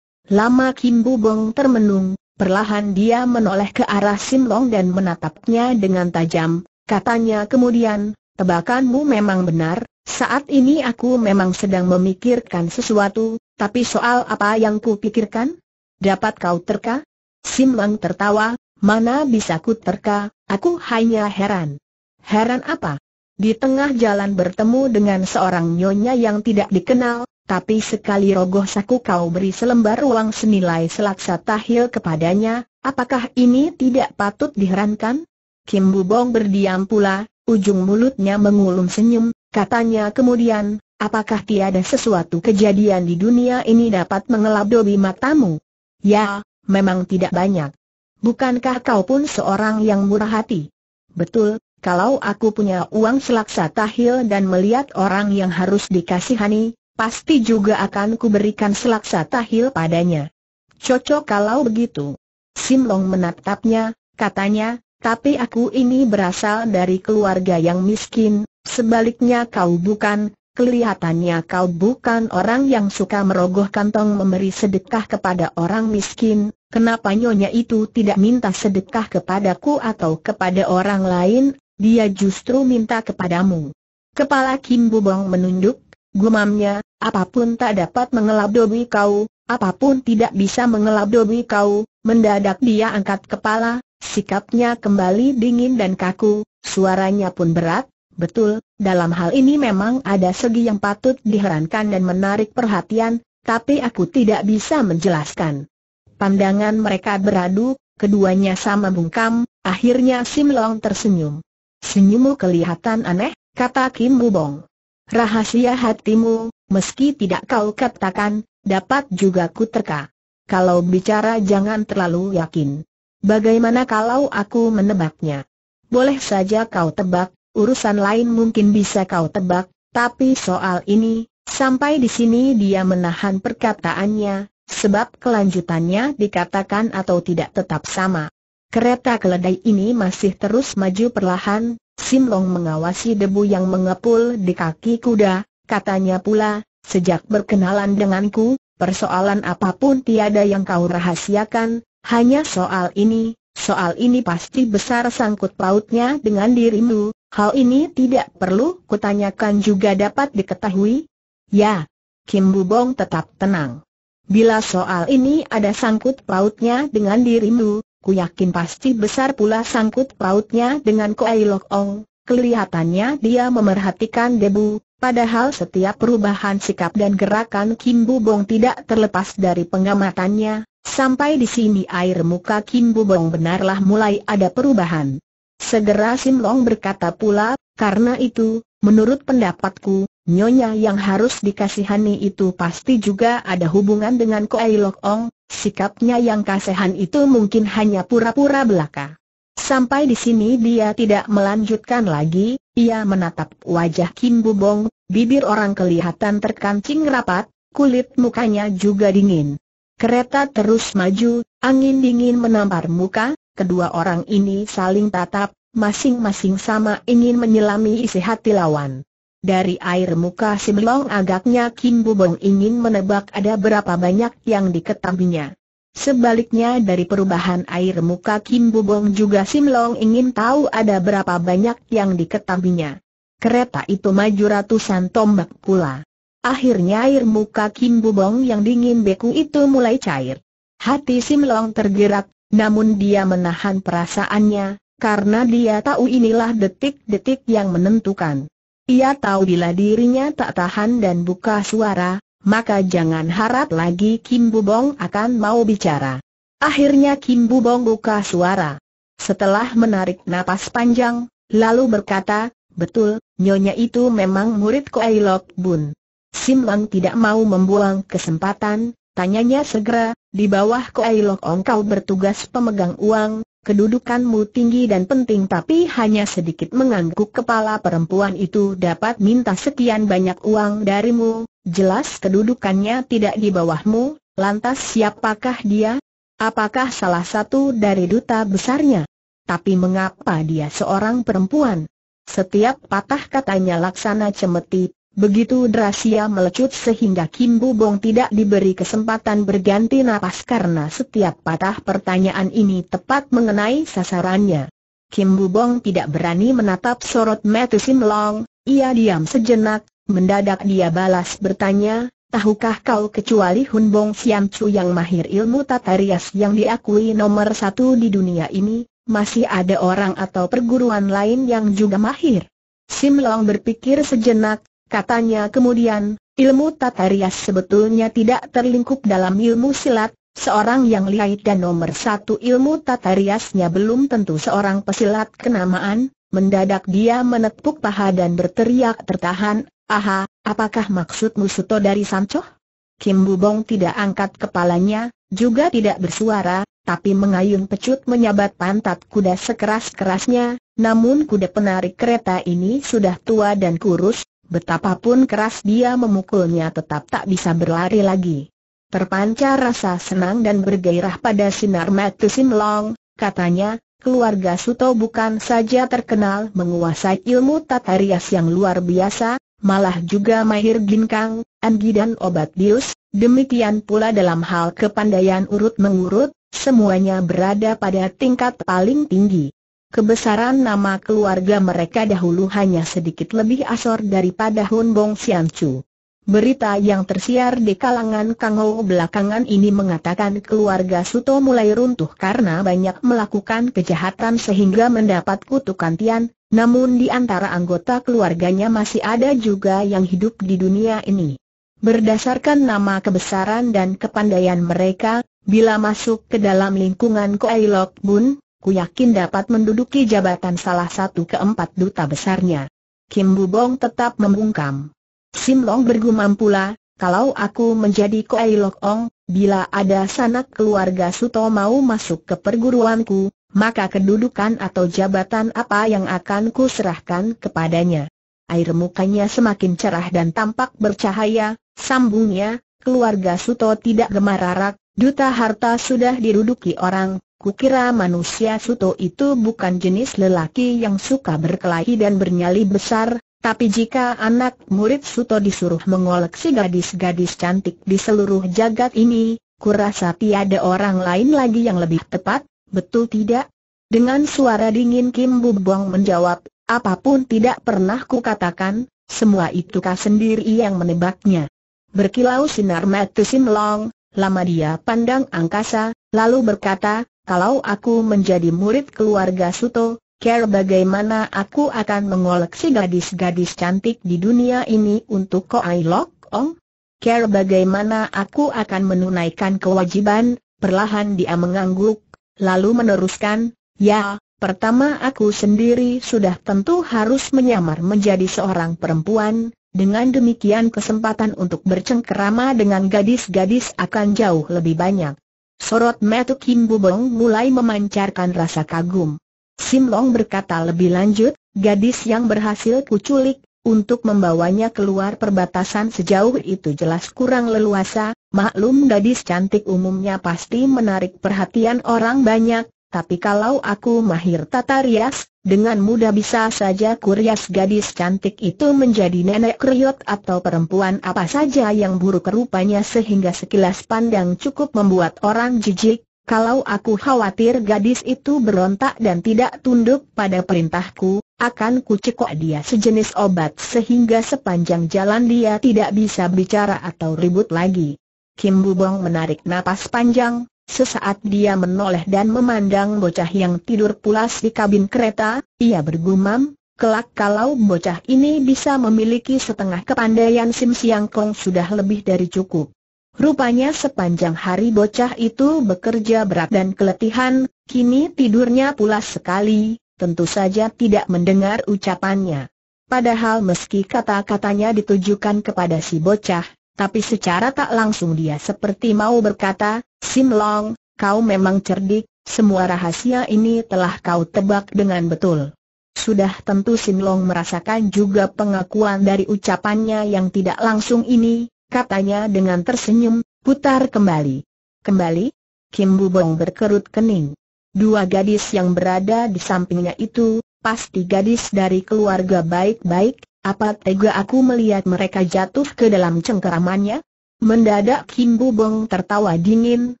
Lama Kim Bong termenung, perlahan dia menoleh ke arah Sim Long dan menatapnya dengan tajam, katanya kemudian, tebakanmu memang benar, saat ini aku memang sedang memikirkan sesuatu, tapi soal apa yang ku pikirkan? Dapat kau terka? Sim Long tertawa, mana bisa ku terka, aku hanya heran. Heran apa? Di tengah jalan bertemu dengan seorang nyonya yang tidak dikenal, tapi sekali rogoh saku kau beri selembar uang senilai selaksa tahil kepadanya, apakah ini tidak patut diherankan? Kim Bubong berdiam pula, ujung mulutnya mengulum senyum, katanya kemudian, apakah tiada sesuatu kejadian di dunia ini dapat dobi matamu? Ya, memang tidak banyak. Bukankah kau pun seorang yang murah hati? Betul, kalau aku punya uang selaksa tahil dan melihat orang yang harus dikasihani, pasti juga akan kuberikan selaksa tahil padanya. Cocok kalau begitu. Simlong menatapnya, katanya, tapi aku ini berasal dari keluarga yang miskin, sebaliknya kau bukan, kelihatannya kau bukan orang yang suka merogoh kantong memberi sedekah kepada orang miskin, kenapa nyonya itu tidak minta sedekah kepadaku atau kepada orang lain, dia justru minta kepadamu. Kepala Kim Bubong menunduk, Gumamnya, apapun tak dapat mengelabui kau, apapun tidak bisa mengelabui kau, mendadak dia angkat kepala, sikapnya kembali dingin dan kaku, suaranya pun berat, betul, dalam hal ini memang ada segi yang patut diherankan dan menarik perhatian, tapi aku tidak bisa menjelaskan. Pandangan mereka beradu, keduanya sama bungkam, akhirnya Sim Long tersenyum. Senyummu kelihatan aneh, kata Kim Bubong. Rahasia hatimu, meski tidak kau katakan, dapat juga ku terka. Kalau bicara jangan terlalu yakin. Bagaimana kalau aku menebaknya? Boleh saja kau tebak, urusan lain mungkin bisa kau tebak, tapi soal ini, sampai di sini dia menahan perkataannya, sebab kelanjutannya dikatakan atau tidak tetap sama. Kereta keledai ini masih terus maju perlahan, Simlong mengawasi debu yang mengepul di kaki kuda, katanya pula, sejak berkenalan denganku, persoalan apapun tiada yang kau rahasiakan, hanya soal ini, soal ini pasti besar sangkut pautnya dengan dirimu, hal ini tidak perlu kutanyakan juga dapat diketahui. Ya, Kim Bubong tetap tenang. Bila soal ini ada sangkut pautnya dengan dirimu, ku yakin pasti besar pula sangkut pautnya dengan Koai Lok Ong. Kelihatannya dia memerhatikan debu, padahal setiap perubahan sikap dan gerakan Kim Bu Bong tidak terlepas dari pengamatannya. Sampai di sini air muka Kim Bu Bong benarlah mulai ada perubahan. Segera Sim Long berkata pula, karena itu, menurut pendapatku, Nyonya yang harus dikasihani itu pasti juga ada hubungan dengan Koai Lok Ong, Sikapnya yang kasihan itu mungkin hanya pura-pura belaka. Sampai di sini dia tidak melanjutkan lagi, ia menatap wajah Kim Bubong, bibir orang kelihatan terkancing rapat, kulit mukanya juga dingin. Kereta terus maju, angin dingin menampar muka, kedua orang ini saling tatap, masing-masing sama ingin menyelami isi hati lawan. Dari air muka Simlong agaknya Kim Bubong ingin menebak ada berapa banyak yang diketahuinya. Sebaliknya dari perubahan air muka Kim Bubong juga Simlong ingin tahu ada berapa banyak yang diketahuinya. Kereta itu maju ratusan tombak pula. Akhirnya air muka Kim Bubong yang dingin beku itu mulai cair. Hati Simlong tergerak, namun dia menahan perasaannya, karena dia tahu inilah detik-detik yang menentukan. Ia tahu bila dirinya tak tahan dan buka suara, maka jangan harap lagi Kim Bubong akan mau bicara. Akhirnya Kim Bubong buka suara. Setelah menarik napas panjang, lalu berkata, betul, nyonya itu memang murid Koei Lok Bun. Sim Lang tidak mau membuang kesempatan, tanyanya segera, di bawah Koei Lok Ong kau bertugas pemegang uang, Kedudukanmu tinggi dan penting tapi hanya sedikit mengangguk kepala perempuan itu dapat minta sekian banyak uang darimu, jelas kedudukannya tidak di bawahmu, lantas siapakah dia? Apakah salah satu dari duta besarnya? Tapi mengapa dia seorang perempuan? Setiap patah katanya laksana cemeti, Begitu Drasia melecut sehingga Kim Bu Bong tidak diberi kesempatan berganti napas karena setiap patah pertanyaan ini tepat mengenai sasarannya. Kim Bu Bong tidak berani menatap sorot Matthew Sim Long, ia diam sejenak, mendadak dia balas bertanya, tahukah kau kecuali Hun Bong Siam Chu yang mahir ilmu tata rias yang diakui nomor satu di dunia ini, masih ada orang atau perguruan lain yang juga mahir? Sim Long berpikir sejenak, Katanya kemudian, ilmu tata rias sebetulnya tidak terlingkup dalam ilmu silat, seorang yang lihai dan nomor satu ilmu tata riasnya belum tentu seorang pesilat kenamaan, mendadak dia menepuk paha dan berteriak tertahan, aha, apakah maksudmu suto dari Sancho? Kim Bubong tidak angkat kepalanya, juga tidak bersuara, tapi mengayun pecut menyabat pantat kuda sekeras-kerasnya, namun kuda penarik kereta ini sudah tua dan kurus, betapapun keras dia memukulnya tetap tak bisa berlari lagi. Terpancar rasa senang dan bergairah pada sinar mata Simlong, katanya, keluarga Suto bukan saja terkenal menguasai ilmu tata rias yang luar biasa, malah juga mahir ginkang, anggi dan obat bius, demikian pula dalam hal kepandaian urut-mengurut, semuanya berada pada tingkat paling tinggi. Kebesaran nama keluarga mereka dahulu hanya sedikit lebih asor daripada Hun Bong Sian Chu. Berita yang tersiar di kalangan kango belakangan ini mengatakan keluarga Suto mulai runtuh karena banyak melakukan kejahatan sehingga mendapat kutukan Tian, namun di antara anggota keluarganya masih ada juga yang hidup di dunia ini. Berdasarkan nama kebesaran dan kepandaian mereka, bila masuk ke dalam lingkungan Koilok Bun, ku yakin dapat menduduki jabatan salah satu keempat duta besarnya. Kim Bubong tetap membungkam. Sim Long bergumam pula, kalau aku menjadi Koei Lok Ong, bila ada sanak keluarga Suto mau masuk ke perguruanku, maka kedudukan atau jabatan apa yang akan ku serahkan kepadanya. Air mukanya semakin cerah dan tampak bercahaya, sambungnya, keluarga Suto tidak gemar gemararak, duta harta sudah diduduki orang, Kukira manusia suto itu bukan jenis lelaki yang suka berkelahi dan bernyali besar, tapi jika anak murid suto disuruh mengoleksi gadis-gadis cantik di seluruh jagat ini, kurasa tiada orang lain lagi yang lebih tepat, betul tidak? Dengan suara dingin Kim Bubuang menjawab, apapun tidak pernah kukatakan, semua itu kau sendiri yang menebaknya. Berkilau sinar mata Sim Long, lama dia pandang angkasa, lalu berkata, kalau aku menjadi murid keluarga Suto, care bagaimana aku akan mengoleksi gadis-gadis cantik di dunia ini untuk Koai Lok Ong? Care bagaimana aku akan menunaikan kewajiban, perlahan dia mengangguk, lalu meneruskan, ya, pertama aku sendiri sudah tentu harus menyamar menjadi seorang perempuan, dengan demikian kesempatan untuk bercengkerama dengan gadis-gadis akan jauh lebih banyak. Sorot metu Kim Bubong mulai memancarkan rasa kagum. Sim Long berkata lebih lanjut, gadis yang berhasil kuculik, untuk membawanya keluar perbatasan sejauh itu jelas kurang leluasa, maklum gadis cantik umumnya pasti menarik perhatian orang banyak, tapi kalau aku mahir tata rias, dengan mudah bisa saja kurias gadis cantik itu menjadi nenek kriot atau perempuan apa saja yang buruk rupanya sehingga sekilas pandang cukup membuat orang jijik, kalau aku khawatir gadis itu berontak dan tidak tunduk pada perintahku, akan kucekok dia sejenis obat sehingga sepanjang jalan dia tidak bisa bicara atau ribut lagi. Kim Bubong menarik napas panjang, Sesaat dia menoleh dan memandang bocah yang tidur pulas di kabin kereta, ia bergumam, kelak kalau bocah ini bisa memiliki setengah kepandaian Sim Siang Kong sudah lebih dari cukup. Rupanya sepanjang hari bocah itu bekerja berat dan keletihan, kini tidurnya pulas sekali, tentu saja tidak mendengar ucapannya. Padahal meski kata-katanya ditujukan kepada si bocah, tapi secara tak langsung dia seperti mau berkata, Sim Long, kau memang cerdik, semua rahasia ini telah kau tebak dengan betul. Sudah tentu Sim Long merasakan juga pengakuan dari ucapannya yang tidak langsung ini, katanya dengan tersenyum, putar kembali. Kembali? Kim Bong berkerut kening. Dua gadis yang berada di sampingnya itu, pasti gadis dari keluarga baik-baik, apa tega aku melihat mereka jatuh ke dalam cengkeramannya? Mendadak Kim Bong tertawa dingin,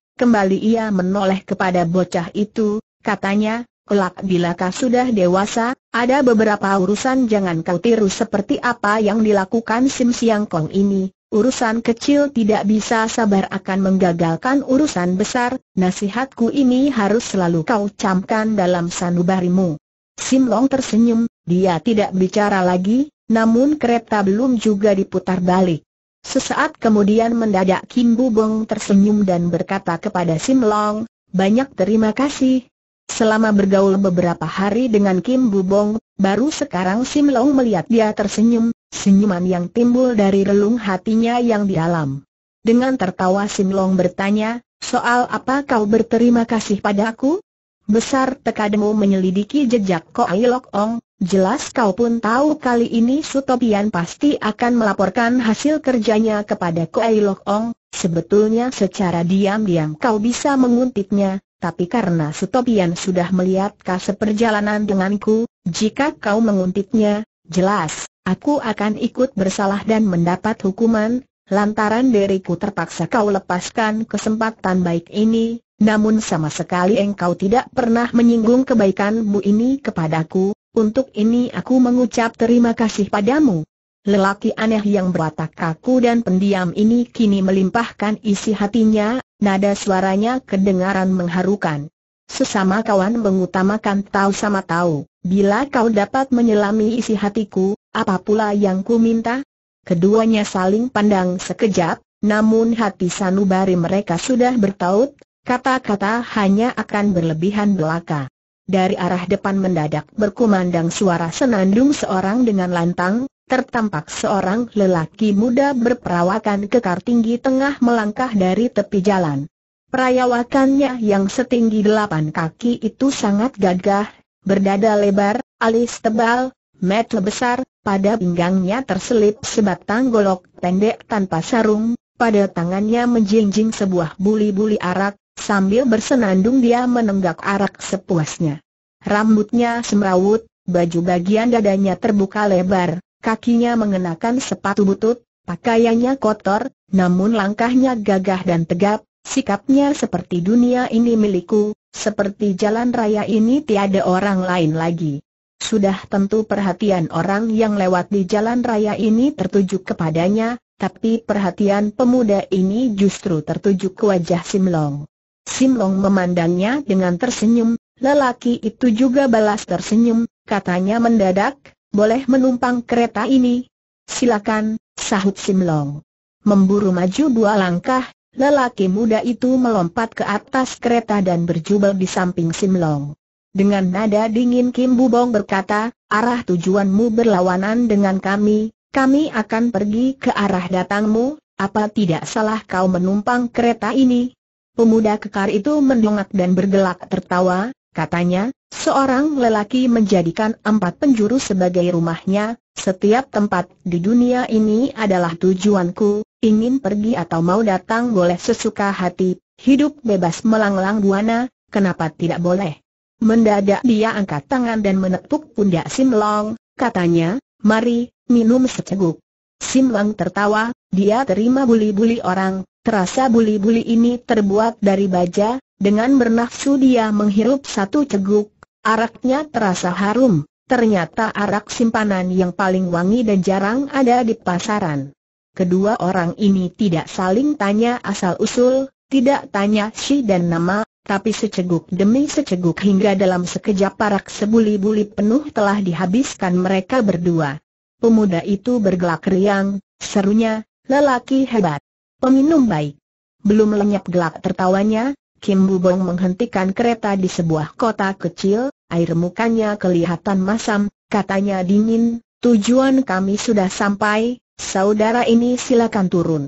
kembali ia menoleh kepada bocah itu, katanya, Kelak bila kau sudah dewasa, ada beberapa urusan jangan kau tiru seperti apa yang dilakukan Sim Siang Kong ini. Urusan kecil tidak bisa sabar akan menggagalkan urusan besar, nasihatku ini harus selalu kau camkan dalam sanubarimu. Sim Long tersenyum, dia tidak bicara lagi, namun kereta belum juga diputar balik. Sesaat kemudian mendadak Kim Bubong tersenyum dan berkata kepada Sim Long, banyak terima kasih. Selama bergaul beberapa hari dengan Kim Bubong, baru sekarang Sim Long melihat dia tersenyum, senyuman yang timbul dari relung hatinya yang di dialam. Dengan tertawa Sim Long bertanya, soal apa kau berterima kasih padaku? Besar tekademu menyelidiki jejak Ko Ai Ong, Jelas kau pun tahu kali ini Sutopian pasti akan melaporkan hasil kerjanya kepada Kuei Lok Ong, sebetulnya secara diam-diam kau bisa menguntitnya, tapi karena Sutopian sudah melihat kase perjalanan denganku, jika kau menguntitnya, jelas, aku akan ikut bersalah dan mendapat hukuman, lantaran diriku terpaksa kau lepaskan kesempatan baik ini, namun sama sekali engkau tidak pernah menyinggung kebaikanmu ini kepadaku, untuk ini aku mengucap terima kasih padamu. Lelaki aneh yang berwatak kaku dan pendiam ini kini melimpahkan isi hatinya, nada suaranya kedengaran mengharukan. Sesama kawan mengutamakan tahu sama tahu, bila kau dapat menyelami isi hatiku, apa pula yang ku minta? Keduanya saling pandang sekejap, namun hati sanubari mereka sudah bertaut, kata-kata hanya akan berlebihan belaka. Dari arah depan mendadak berkumandang suara senandung seorang dengan lantang, tertampak seorang lelaki muda berperawakan kekar tinggi tengah melangkah dari tepi jalan. Perayawakannya yang setinggi delapan kaki itu sangat gagah, berdada lebar, alis tebal, mata besar, pada pinggangnya terselip sebatang golok pendek tanpa sarung, pada tangannya menjinjing sebuah buli-buli arak, Sambil bersenandung dia menenggak arak sepuasnya. Rambutnya semrawut, baju bagian dadanya terbuka lebar, kakinya mengenakan sepatu butut, pakaiannya kotor, namun langkahnya gagah dan tegap, sikapnya seperti dunia ini milikku, seperti jalan raya ini tiada orang lain lagi. Sudah tentu perhatian orang yang lewat di jalan raya ini tertuju kepadanya, tapi perhatian pemuda ini justru tertuju ke wajah Simlong. Simlong memandangnya dengan tersenyum, lelaki itu juga balas tersenyum, katanya mendadak, boleh menumpang kereta ini? Silakan, sahut Simlong. Memburu maju dua langkah, lelaki muda itu melompat ke atas kereta dan berjubel di samping Simlong. Dengan nada dingin Kim Bubong berkata, arah tujuanmu berlawanan dengan kami, kami akan pergi ke arah datangmu, apa tidak salah kau menumpang kereta ini? Pemuda kekar itu mendongak dan bergelak tertawa, katanya, seorang lelaki menjadikan empat penjuru sebagai rumahnya, setiap tempat di dunia ini adalah tujuanku, ingin pergi atau mau datang boleh sesuka hati, hidup bebas melanglang buana, kenapa tidak boleh? Mendadak dia angkat tangan dan menepuk pundak Simlong, katanya, mari, minum seceguk. Simlong tertawa, dia terima buli-buli orang, Terasa buli-buli ini terbuat dari baja, dengan bernafsu dia menghirup satu ceguk, araknya terasa harum, ternyata arak simpanan yang paling wangi dan jarang ada di pasaran. Kedua orang ini tidak saling tanya asal-usul, tidak tanya si dan nama, tapi seceguk demi seceguk hingga dalam sekejap arak sebuli-buli penuh telah dihabiskan mereka berdua. Pemuda itu bergelak riang, serunya, lelaki hebat. Peminum baik. Belum lenyap gelak tertawanya, Kim Bubong menghentikan kereta di sebuah kota kecil, air mukanya kelihatan masam, katanya dingin, tujuan kami sudah sampai, saudara ini silakan turun.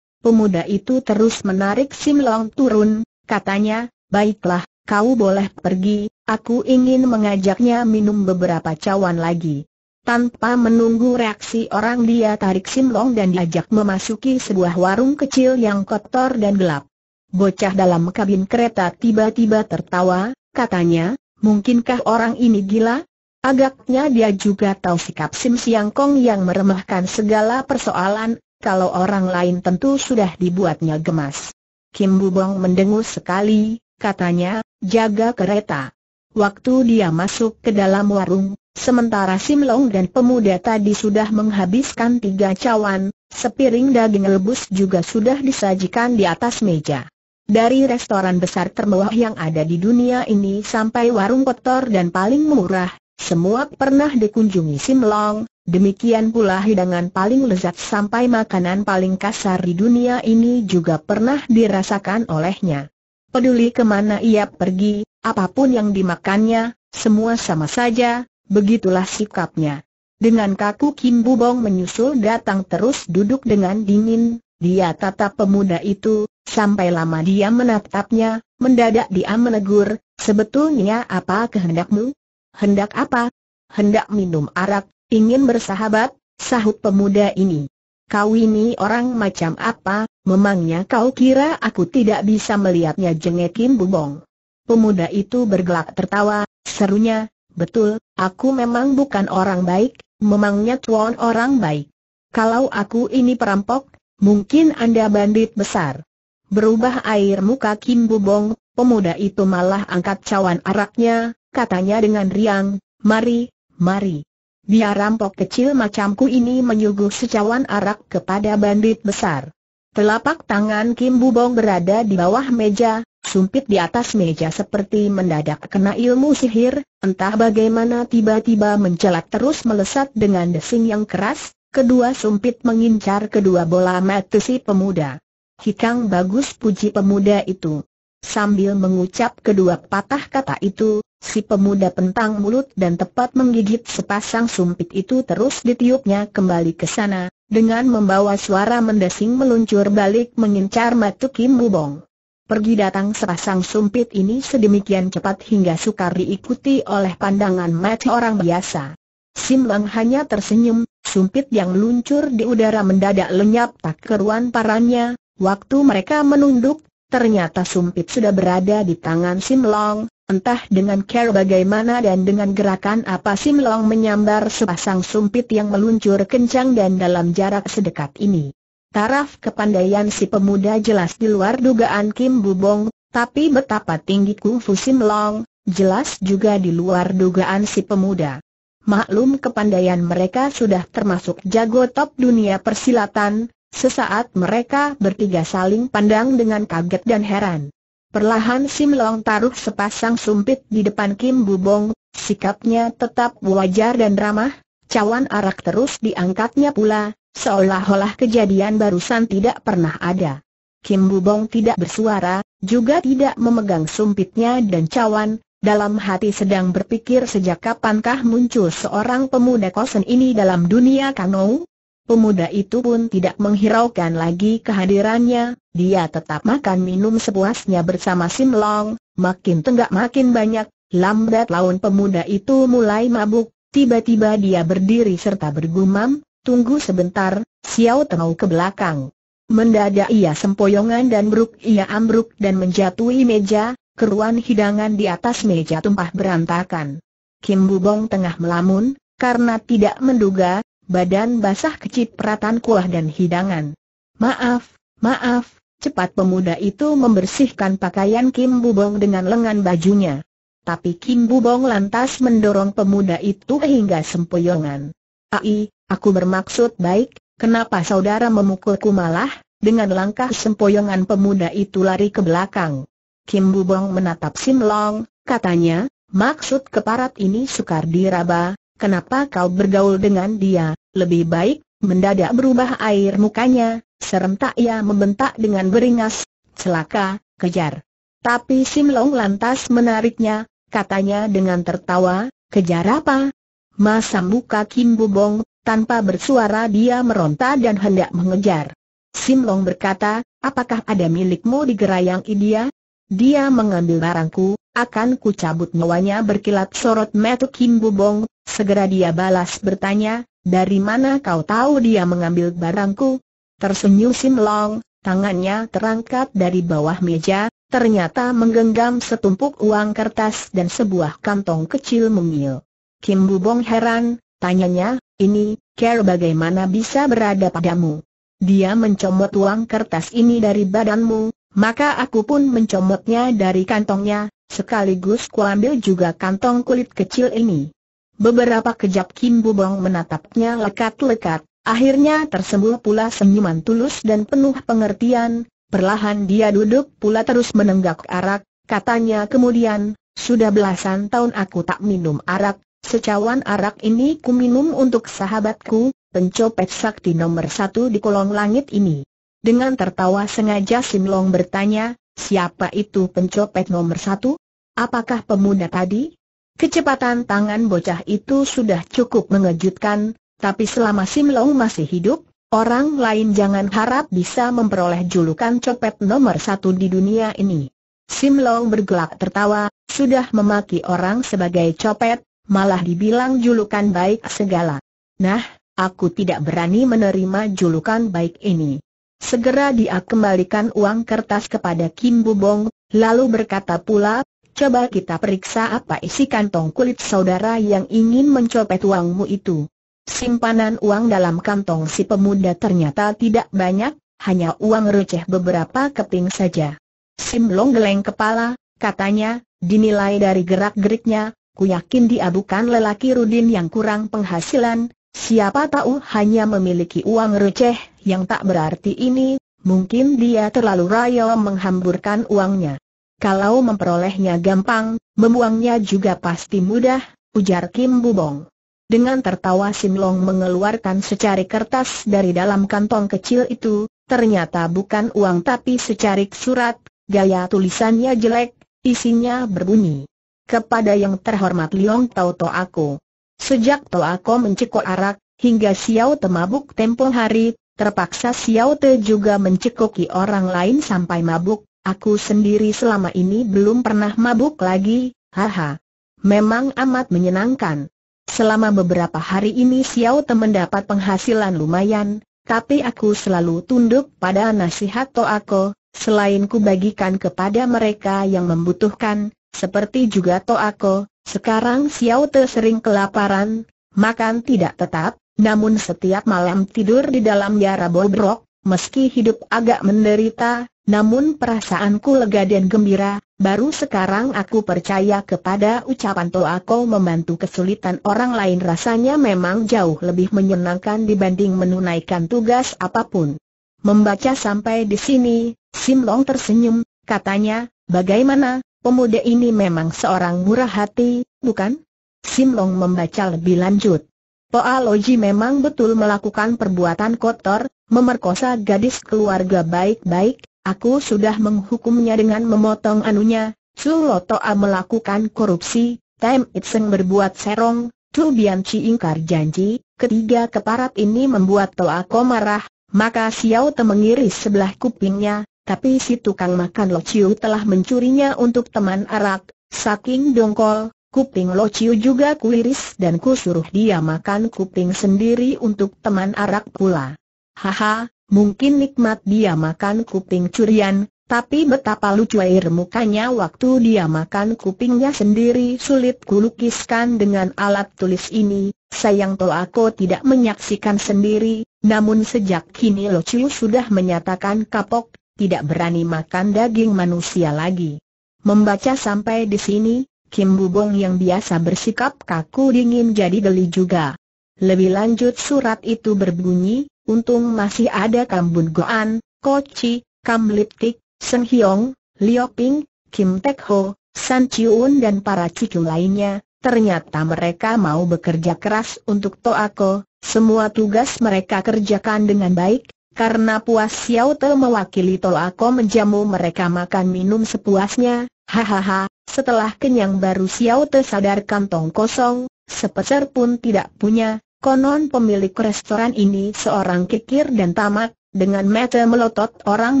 Pemuda itu terus menarik Sim Long turun, katanya, baiklah, kau boleh pergi, aku ingin mengajaknya minum beberapa cawan lagi. Tanpa menunggu reaksi orang dia tarik Simlong dan diajak memasuki sebuah warung kecil yang kotor dan gelap. Bocah dalam kabin kereta tiba-tiba tertawa, katanya, mungkinkah orang ini gila? Agaknya dia juga tahu sikap Sim Siang Kong yang meremahkan segala persoalan, kalau orang lain tentu sudah dibuatnya gemas. Kim Bubong mendengus sekali, katanya, jaga kereta. Waktu dia masuk ke dalam warung, Sementara Sim Long dan pemuda tadi sudah menghabiskan tiga cawan, sepiring daging rebus juga sudah disajikan di atas meja. Dari restoran besar termewah yang ada di dunia ini sampai warung kotor dan paling murah, semua pernah dikunjungi Sim Long, demikian pula hidangan paling lezat sampai makanan paling kasar di dunia ini juga pernah dirasakan olehnya. Peduli kemana ia pergi, apapun yang dimakannya, semua sama saja, Begitulah sikapnya. Dengan kaku Kim Bubong menyusul datang terus duduk dengan dingin, dia tatap pemuda itu, sampai lama dia menatapnya, mendadak dia menegur, sebetulnya apa kehendakmu? Hendak apa? Hendak minum arak, ingin bersahabat, sahut pemuda ini. Kau ini orang macam apa, memangnya kau kira aku tidak bisa melihatnya Kim bubong. Pemuda itu bergelak tertawa, serunya, Betul, aku memang bukan orang baik, memangnya tuan orang baik. Kalau aku ini perampok, mungkin Anda bandit besar. Berubah air muka Kim Bubong, pemuda itu malah angkat cawan araknya, katanya dengan riang, mari, mari. Biar rampok kecil macamku ini menyuguh secawan arak kepada bandit besar. Telapak tangan Kim Bubong berada di bawah meja, tersumpit di atas meja seperti mendadak kena ilmu sihir, entah bagaimana tiba-tiba mencelat terus melesat dengan desing yang keras, kedua sumpit mengincar kedua bola mata si pemuda. Hikang bagus puji pemuda itu. Sambil mengucap kedua patah kata itu, si pemuda pentang mulut dan tepat menggigit sepasang sumpit itu terus ditiupnya kembali ke sana, dengan membawa suara mendesing meluncur balik mengincar Matu Kim Bubong. Pergi datang sepasang sumpit ini sedemikian cepat hingga sukar diikuti oleh pandangan mata orang biasa. Sim Lang hanya tersenyum, sumpit yang luncur di udara mendadak lenyap tak keruan paranya, waktu mereka menunduk, ternyata sumpit sudah berada di tangan Sim Long, entah dengan care bagaimana dan dengan gerakan apa Sim Long menyambar sepasang sumpit yang meluncur kencang dan dalam jarak sedekat ini. Taraf kepandaian si pemuda jelas di luar dugaan Kim Bubong, tapi betapa tinggi kungfu Sim Long, jelas juga di luar dugaan si pemuda. Maklum kepandaian mereka sudah termasuk jago top dunia persilatan, sesaat mereka bertiga saling pandang dengan kaget dan heran. Perlahan Sim Long taruh sepasang sumpit di depan Kim Bubong, sikapnya tetap wajar dan ramah, cawan arak terus diangkatnya pula, seolah-olah kejadian barusan tidak pernah ada. Kim Bubong tidak bersuara, juga tidak memegang sumpitnya dan cawan, dalam hati sedang berpikir sejak kapankah muncul seorang pemuda kosen ini dalam dunia kanou? Pemuda itu pun tidak menghiraukan lagi kehadirannya, dia tetap makan minum sepuasnya bersama Sim Long, makin tenggak makin banyak, lambat laun pemuda itu mulai mabuk, Tiba-tiba dia berdiri serta bergumam, tunggu sebentar, Xiao Tengau ke belakang. Mendadak ia sempoyongan dan beruk ia ambruk dan menjatuhi meja, keruan hidangan di atas meja tumpah berantakan. Kim Bubong tengah melamun, karena tidak menduga, badan basah kecipratan kuah dan hidangan. Maaf, maaf, cepat pemuda itu membersihkan pakaian Kim Bubong dengan lengan bajunya. Tapi Kim Bubong lantas mendorong pemuda itu hingga sempoyongan. Ai, aku bermaksud baik, kenapa saudara memukulku malah? Dengan langkah sempoyongan pemuda itu lari ke belakang. Kim Bubong menatap Sim Long, katanya, maksud keparat ini sukar diraba, kenapa kau bergaul dengan dia, lebih baik, mendadak berubah air mukanya, serentak ia membentak dengan beringas, celaka, kejar. Tapi Sim Long lantas menariknya, katanya dengan tertawa, kejar apa? Masa muka Kim Bubong, tanpa bersuara dia meronta dan hendak mengejar. Sim Long berkata, apakah ada milikmu di gerayang India? Ya? Dia mengambil barangku, akan ku cabut nyawanya berkilat sorot mata Kim Bubong, segera dia balas bertanya, dari mana kau tahu dia mengambil barangku? Tersenyum Sim Long, tangannya terangkat dari bawah meja, ternyata menggenggam setumpuk uang kertas dan sebuah kantong kecil mungil. Kim Bubong heran, tanyanya, ini, Care bagaimana bisa berada padamu? Dia mencomot uang kertas ini dari badanmu, maka aku pun mencomotnya dari kantongnya, sekaligus kuambil juga kantong kulit kecil ini. Beberapa kejap Kim Bubong menatapnya lekat-lekat, akhirnya tersembuh pula senyuman tulus dan penuh pengertian, Perlahan dia duduk pula terus menenggak arak, katanya kemudian, sudah belasan tahun aku tak minum arak, secawan arak ini ku minum untuk sahabatku, pencopet sakti nomor satu di kolong langit ini. Dengan tertawa sengaja Simlong bertanya, siapa itu pencopet nomor satu? Apakah pemuda tadi? Kecepatan tangan bocah itu sudah cukup mengejutkan, tapi selama Simlong masih hidup, Orang lain jangan harap bisa memperoleh julukan copet nomor satu di dunia ini. Sim Long bergelak tertawa, sudah memaki orang sebagai copet, malah dibilang julukan baik segala. Nah, aku tidak berani menerima julukan baik ini. Segera dia kembalikan uang kertas kepada Kim Bubong, lalu berkata pula, coba kita periksa apa isi kantong kulit saudara yang ingin mencopet uangmu itu. Simpanan uang dalam kantong si pemuda ternyata tidak banyak, hanya uang receh beberapa keping saja. Sim Long geleng kepala, katanya, dinilai dari gerak-geriknya, ku yakin dia bukan lelaki Rudin yang kurang penghasilan, siapa tahu hanya memiliki uang receh yang tak berarti ini, mungkin dia terlalu raya menghamburkan uangnya. Kalau memperolehnya gampang, membuangnya juga pasti mudah, ujar Kim Bubong. Dengan tertawa Simlong mengeluarkan secarik kertas dari dalam kantong kecil itu, ternyata bukan uang tapi secarik surat, gaya tulisannya jelek, isinya berbunyi. Kepada yang terhormat Liong Tau To Aku. Sejak To Aku mencekok arak, hingga Xiao Te mabuk tempo hari, terpaksa Xiao Te juga mencekoki orang lain sampai mabuk, aku sendiri selama ini belum pernah mabuk lagi, haha. Memang amat menyenangkan. Selama beberapa hari ini Xiao Te mendapat penghasilan lumayan, tapi aku selalu tunduk pada nasihat Toako, selain ku bagikan kepada mereka yang membutuhkan, seperti juga Toako, sekarang Xiao Te sering kelaparan, makan tidak tetap, namun setiap malam tidur di dalam yara bobrok, meski hidup agak menderita, namun perasaanku lega dan gembira, baru sekarang aku percaya kepada ucapan Toa kau membantu kesulitan orang lain rasanya memang jauh lebih menyenangkan dibanding menunaikan tugas apapun. Membaca sampai di sini, Sim Long tersenyum, katanya, bagaimana, pemuda ini memang seorang murah hati, bukan? Sim Long membaca lebih lanjut. Toa Loji memang betul melakukan perbuatan kotor, memerkosa gadis keluarga baik-baik, Aku sudah menghukumnya dengan memotong anunya, Su melakukan korupsi, Tem Itseng berbuat serong, Tu Bian Chi ingkar janji, ketiga keparat ini membuat Toa Ko marah, maka Xiao Te mengiris sebelah kupingnya, tapi si tukang makan Lo Chiu telah mencurinya untuk teman arak, saking dongkol, kuping Lo Chiu juga kuiris dan kusuruh dia makan kuping sendiri untuk teman arak pula. Haha, Mungkin nikmat dia makan kuping curian, tapi betapa lucu air mukanya waktu dia makan kupingnya sendiri sulit kulukiskan dengan alat tulis ini, sayang toh aku tidak menyaksikan sendiri, namun sejak kini Lo Chiu sudah menyatakan kapok, tidak berani makan daging manusia lagi. Membaca sampai di sini, Kim Bubong yang biasa bersikap kaku dingin jadi geli juga. Lebih lanjut surat itu berbunyi, untung masih ada Kambun Goan, Ko Chi, Kam Lip Tik, Seng Hiong, Liu Ping, Kim Tek Ho, San Chiun dan para cikgu lainnya, ternyata mereka mau bekerja keras untuk Toako, semua tugas mereka kerjakan dengan baik, karena puas Xiao Te mewakili Toako menjamu mereka makan minum sepuasnya, hahaha, setelah kenyang baru Xiao Te sadar kantong kosong, sepeser pun tidak punya, Konon pemilik restoran ini seorang kikir dan tamak, dengan mata melotot orang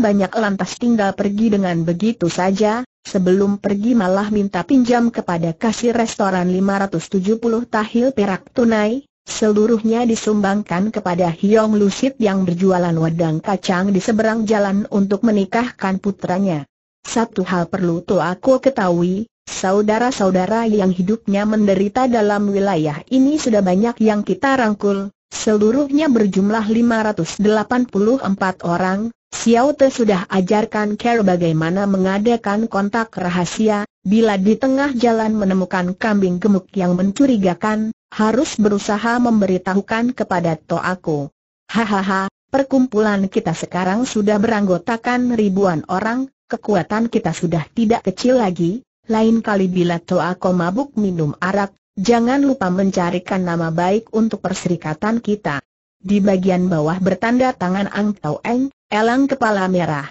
banyak lantas tinggal pergi dengan begitu saja, sebelum pergi malah minta pinjam kepada kasir restoran 570 tahil perak tunai, seluruhnya disumbangkan kepada Hyong Lusit yang berjualan wedang kacang di seberang jalan untuk menikahkan putranya. Satu hal perlu tu aku ketahui, Saudara-saudara yang hidupnya menderita dalam wilayah ini sudah banyak yang kita rangkul, seluruhnya berjumlah 584 orang, Xiao Te sudah ajarkan Care bagaimana mengadakan kontak rahasia, bila di tengah jalan menemukan kambing gemuk yang mencurigakan, harus berusaha memberitahukan kepada Toaku. Hahaha, perkumpulan kita sekarang sudah beranggotakan ribuan orang, kekuatan kita sudah tidak kecil lagi, lain kali bila Toa kau mabuk minum arak, jangan lupa mencarikan nama baik untuk perserikatan kita. Di bagian bawah bertanda tangan Ang Tau Eng, elang kepala merah.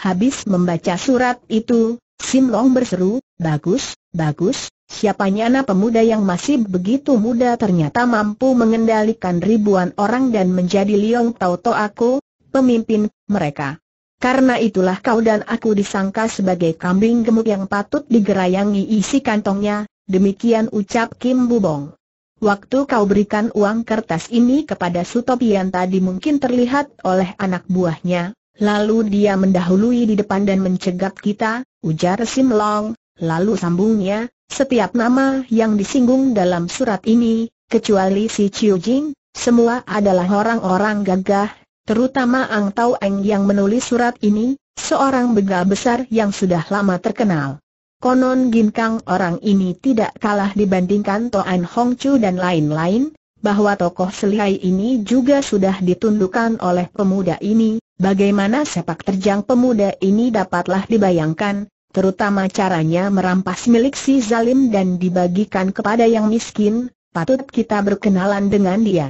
Habis membaca surat itu, Sim Long berseru, bagus, bagus, siapanya anak pemuda yang masih begitu muda ternyata mampu mengendalikan ribuan orang dan menjadi Liong Tau Tau aku, pemimpin mereka. Karena itulah kau dan aku disangka sebagai kambing gemuk yang patut digerayangi isi kantongnya, demikian ucap Kim Bubong. Waktu kau berikan uang kertas ini kepada Sutopian tadi mungkin terlihat oleh anak buahnya, lalu dia mendahului di depan dan mencegat kita, ujar Sim Long, lalu sambungnya, setiap nama yang disinggung dalam surat ini, kecuali si Chiu Jing, semua adalah orang-orang gagah terutama Ang Tau Eng yang menulis surat ini, seorang begal besar yang sudah lama terkenal. Konon ginkang orang ini tidak kalah dibandingkan Toan Hong Chu dan lain-lain, bahwa tokoh selihai ini juga sudah ditundukkan oleh pemuda ini, bagaimana sepak terjang pemuda ini dapatlah dibayangkan, terutama caranya merampas milik si zalim dan dibagikan kepada yang miskin, patut kita berkenalan dengan dia.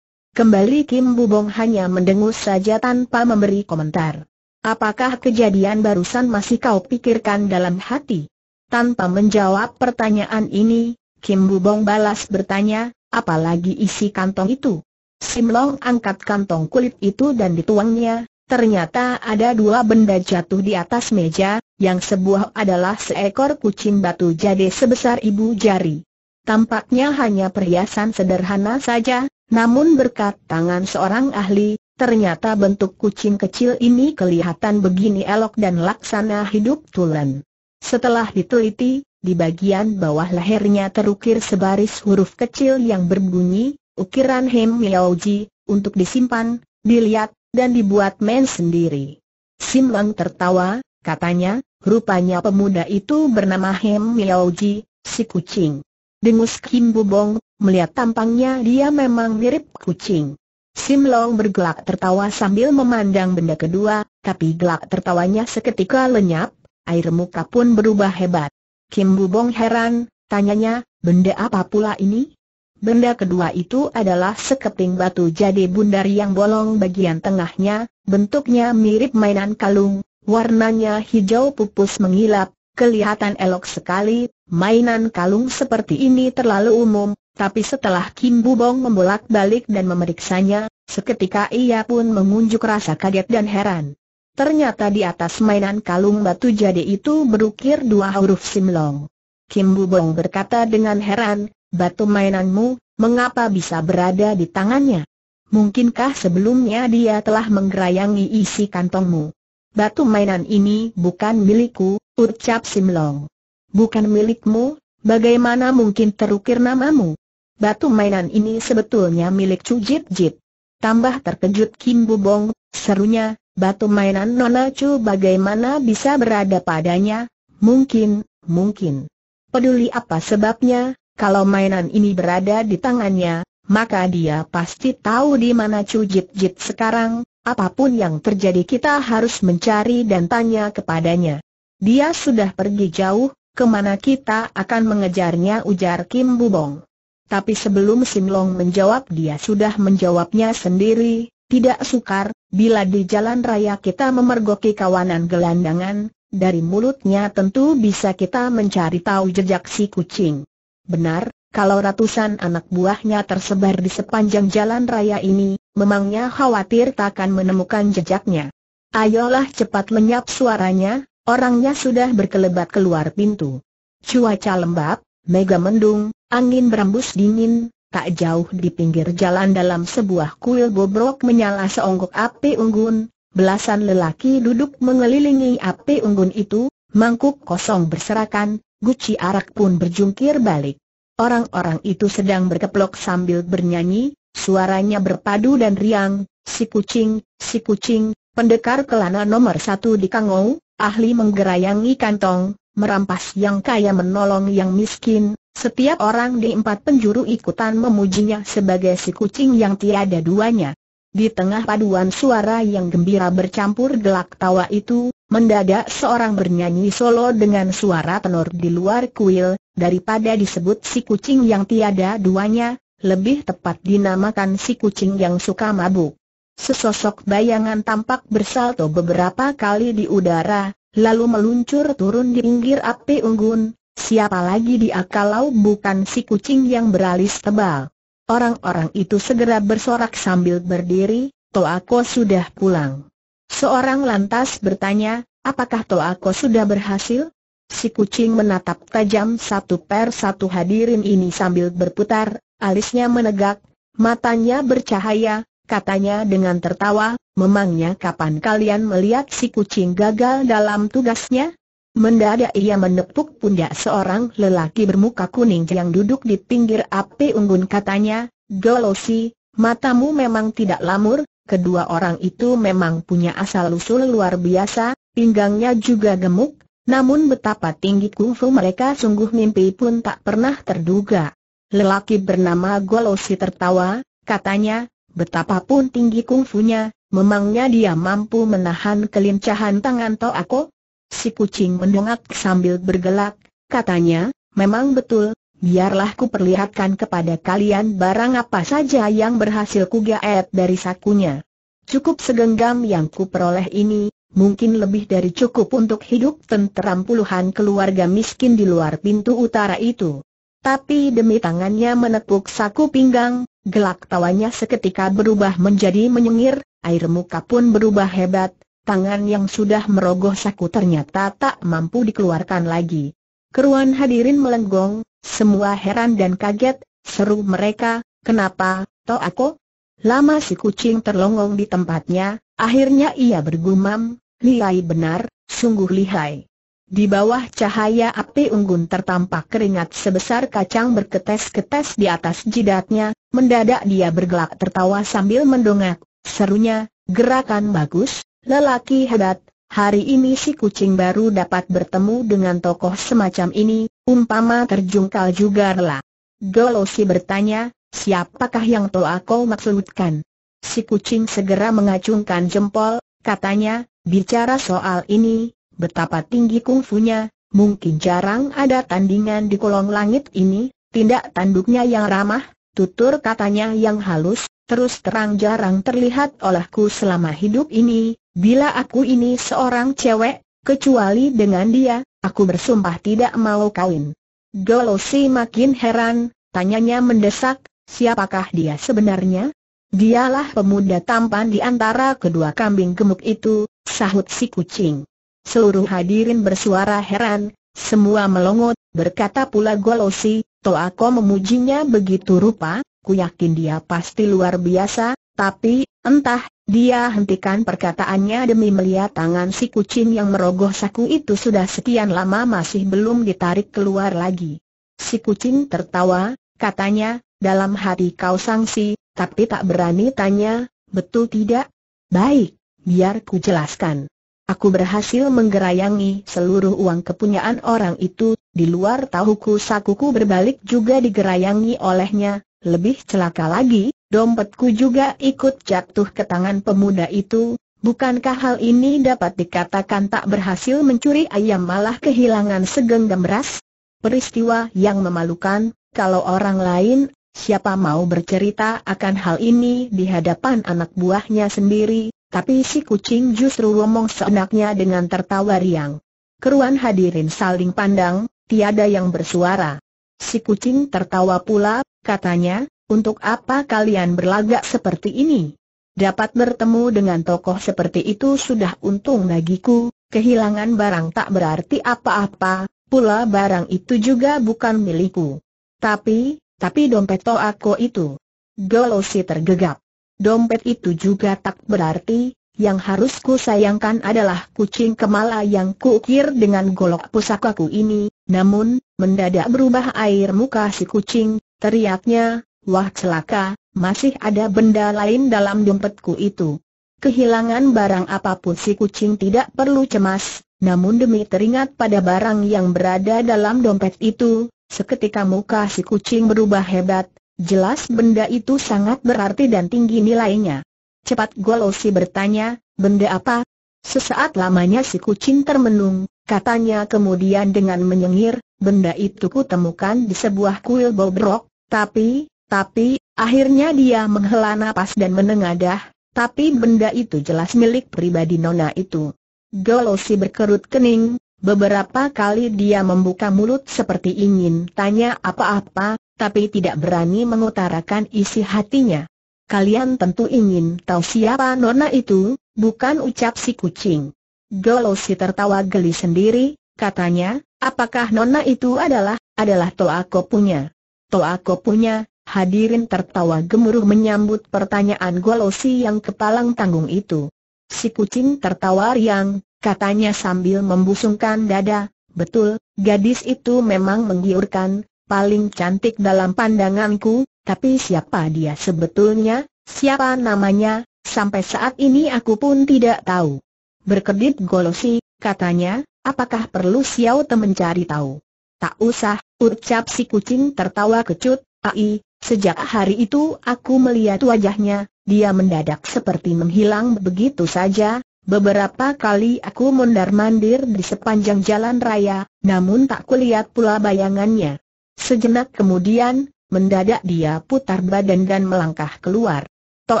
Kembali Kim Bubong hanya mendengus saja tanpa memberi komentar. Apakah kejadian barusan masih kau pikirkan dalam hati? Tanpa menjawab pertanyaan ini, Kim Bubong balas bertanya, apalagi isi kantong itu? Simlong angkat kantong kulit itu dan dituangnya, ternyata ada dua benda jatuh di atas meja, yang sebuah adalah seekor kucing batu jade sebesar ibu jari. Tampaknya hanya perhiasan sederhana saja, namun berkat tangan seorang ahli, ternyata bentuk kucing kecil ini kelihatan begini elok dan laksana hidup tulen. Setelah diteliti, di bagian bawah lehernya terukir sebaris huruf kecil yang berbunyi, ukiran Hem Miaoji, untuk disimpan, dilihat, dan dibuat men sendiri. Sim Lang tertawa, katanya, rupanya pemuda itu bernama Hem Miaoji, si kucing. Dengus Kim Bubong, Melihat tampangnya dia memang mirip kucing. Sim Long bergelak tertawa sambil memandang benda kedua, tapi gelak tertawanya seketika lenyap, air muka pun berubah hebat. Kim Bu-bong heran, tanyanya, benda apa pula ini? Benda kedua itu adalah sekeping batu jadi bundar yang bolong bagian tengahnya, bentuknya mirip mainan kalung, warnanya hijau pupus mengilap, kelihatan elok sekali, mainan kalung seperti ini terlalu umum, tapi setelah Kim Bubong membolak-balik dan memeriksanya, seketika ia pun mengunjuk rasa kaget dan heran. Ternyata di atas mainan kalung batu jadi itu berukir dua huruf Simlong. Kim Bubong berkata dengan heran, batu mainanmu, mengapa bisa berada di tangannya? Mungkinkah sebelumnya dia telah menggerayangi isi kantongmu? Batu mainan ini bukan milikku, ucap Simlong. Bukan milikmu, bagaimana mungkin terukir namamu? batu mainan ini sebetulnya milik Chu Jip Jip. Tambah terkejut Kim Bubong, serunya, batu mainan Nona Chu bagaimana bisa berada padanya? Mungkin, mungkin. Peduli apa sebabnya, kalau mainan ini berada di tangannya, maka dia pasti tahu di mana Chu Jip Jip sekarang, apapun yang terjadi kita harus mencari dan tanya kepadanya. Dia sudah pergi jauh, kemana kita akan mengejarnya ujar Kim Bubong tapi sebelum Simlong menjawab dia sudah menjawabnya sendiri, tidak sukar, bila di jalan raya kita memergoki kawanan gelandangan, dari mulutnya tentu bisa kita mencari tahu jejak si kucing. Benar, kalau ratusan anak buahnya tersebar di sepanjang jalan raya ini, memangnya khawatir takkan menemukan jejaknya. Ayolah cepat lenyap suaranya, orangnya sudah berkelebat keluar pintu. Cuaca lembab, Mega mendung, angin berembus dingin, tak jauh di pinggir jalan dalam sebuah kuil bobrok menyala seonggok api unggun, belasan lelaki duduk mengelilingi api unggun itu, mangkuk kosong berserakan, guci arak pun berjungkir balik. Orang-orang itu sedang berkeplok sambil bernyanyi, suaranya berpadu dan riang, si kucing, si kucing, pendekar kelana nomor satu di Kangou, ahli menggerayangi kantong, merampas yang kaya menolong yang miskin, setiap orang di empat penjuru ikutan memujinya sebagai si kucing yang tiada duanya. Di tengah paduan suara yang gembira bercampur gelak tawa itu, mendadak seorang bernyanyi solo dengan suara tenor di luar kuil, daripada disebut si kucing yang tiada duanya, lebih tepat dinamakan si kucing yang suka mabuk. Sesosok bayangan tampak bersalto beberapa kali di udara, lalu meluncur turun di pinggir api unggun, siapa lagi di akalau bukan si kucing yang beralis tebal. Orang-orang itu segera bersorak sambil berdiri, Toako sudah pulang. Seorang lantas bertanya, apakah Toako sudah berhasil? Si kucing menatap tajam satu per satu hadirin ini sambil berputar, alisnya menegak, matanya bercahaya, katanya dengan tertawa, memangnya kapan kalian melihat si kucing gagal dalam tugasnya? Mendadak ia menepuk pundak seorang lelaki bermuka kuning yang duduk di pinggir api unggun katanya, Golosi, matamu memang tidak lamur, kedua orang itu memang punya asal-usul luar biasa, pinggangnya juga gemuk, namun betapa tinggi kungfu mereka sungguh mimpi pun tak pernah terduga. Lelaki bernama Golosi tertawa, katanya, Betapapun tinggi kungfunya, memangnya dia mampu menahan kelincahan tangan aku? Si kucing mendongak sambil bergelak, katanya, memang betul, biarlah ku perlihatkan kepada kalian barang apa saja yang berhasil ku gaet dari sakunya. Cukup segenggam yang ku peroleh ini, mungkin lebih dari cukup untuk hidup tentram puluhan keluarga miskin di luar pintu utara itu. Tapi demi tangannya menepuk saku pinggang, gelak tawanya seketika berubah menjadi menyengir, air muka pun berubah hebat, tangan yang sudah merogoh saku ternyata tak mampu dikeluarkan lagi. Keruan hadirin melenggong, semua heran dan kaget, seru mereka, kenapa, toh aku? Lama si kucing terlongong di tempatnya, akhirnya ia bergumam, lihai benar, sungguh lihai. Di bawah cahaya api unggun tertampak keringat sebesar kacang berketes-ketes di atas jidatnya, mendadak dia bergelak tertawa sambil mendongak, serunya, gerakan bagus, lelaki hebat, hari ini si kucing baru dapat bertemu dengan tokoh semacam ini, umpama terjungkal juga rela. Golosi bertanya, siapakah yang toh kau maksudkan? Si kucing segera mengacungkan jempol, katanya, bicara soal ini, Betapa tinggi kungfunya, mungkin jarang ada tandingan di kolong langit ini, tindak tanduknya yang ramah, tutur katanya yang halus, terus terang jarang terlihat olehku selama hidup ini, bila aku ini seorang cewek, kecuali dengan dia, aku bersumpah tidak mau kawin. Golosi makin heran, tanyanya mendesak, siapakah dia sebenarnya? Dialah pemuda tampan di antara kedua kambing gemuk itu, sahut si kucing. Seluruh hadirin bersuara heran, semua melongot, berkata pula Golosi, Toako memujinya begitu rupa, ku yakin dia pasti luar biasa, tapi, entah, dia hentikan perkataannya demi melihat tangan si kucing yang merogoh saku itu sudah sekian lama masih belum ditarik keluar lagi. Si kucing tertawa, katanya, dalam hati kau sangsi, tapi tak berani tanya, betul tidak? Baik, biar ku jelaskan. Aku berhasil menggerayangi seluruh uang kepunyaan orang itu, di luar tahuku sakuku berbalik juga digerayangi olehnya, lebih celaka lagi, dompetku juga ikut jatuh ke tangan pemuda itu, bukankah hal ini dapat dikatakan tak berhasil mencuri ayam malah kehilangan segenggam beras? Peristiwa yang memalukan, kalau orang lain, siapa mau bercerita akan hal ini di hadapan anak buahnya sendiri, tapi si kucing justru ngomong seenaknya dengan tertawa riang. Keruan hadirin saling pandang, tiada yang bersuara. Si kucing tertawa pula, katanya, untuk apa kalian berlagak seperti ini? Dapat bertemu dengan tokoh seperti itu sudah untung bagiku, kehilangan barang tak berarti apa-apa, pula barang itu juga bukan milikku. Tapi, tapi dompet toako itu. Golosi tergegap. Dompet itu juga tak berarti, yang harus ku sayangkan adalah kucing kemala yang kuukir dengan golok pusakaku ini, namun, mendadak berubah air muka si kucing, teriaknya, wah celaka, masih ada benda lain dalam dompetku itu. Kehilangan barang apapun si kucing tidak perlu cemas, namun demi teringat pada barang yang berada dalam dompet itu, seketika muka si kucing berubah hebat, Jelas benda itu sangat berarti dan tinggi nilainya. Cepat Golosi bertanya, benda apa? Sesaat lamanya si kucing termenung, katanya kemudian dengan menyengir, benda itu kutemukan di sebuah kuil bobrok, tapi, tapi, akhirnya dia menghela napas dan menengadah, tapi benda itu jelas milik pribadi Nona itu. Golosi berkerut kening, beberapa kali dia membuka mulut seperti ingin tanya apa-apa, tapi tidak berani mengutarakan isi hatinya. Kalian tentu ingin tahu siapa nona itu, bukan ucap si kucing. Golosi tertawa geli sendiri, katanya, apakah nona itu adalah, adalah Toako punya. Toako punya, hadirin tertawa gemuruh menyambut pertanyaan Golosi yang kepalang tanggung itu. Si kucing tertawa riang, katanya sambil membusungkan dada, betul, gadis itu memang menggiurkan, paling cantik dalam pandanganku, tapi siapa dia sebetulnya, siapa namanya, sampai saat ini aku pun tidak tahu. Berkedip golosi, katanya, apakah perlu Xiao Te mencari tahu? Tak usah, ucap si kucing tertawa kecut, ai, sejak hari itu aku melihat wajahnya, dia mendadak seperti menghilang begitu saja, Beberapa kali aku mondar-mandir di sepanjang jalan raya, namun tak kulihat pula bayangannya. Sejenak kemudian, mendadak dia putar badan dan melangkah keluar. Toh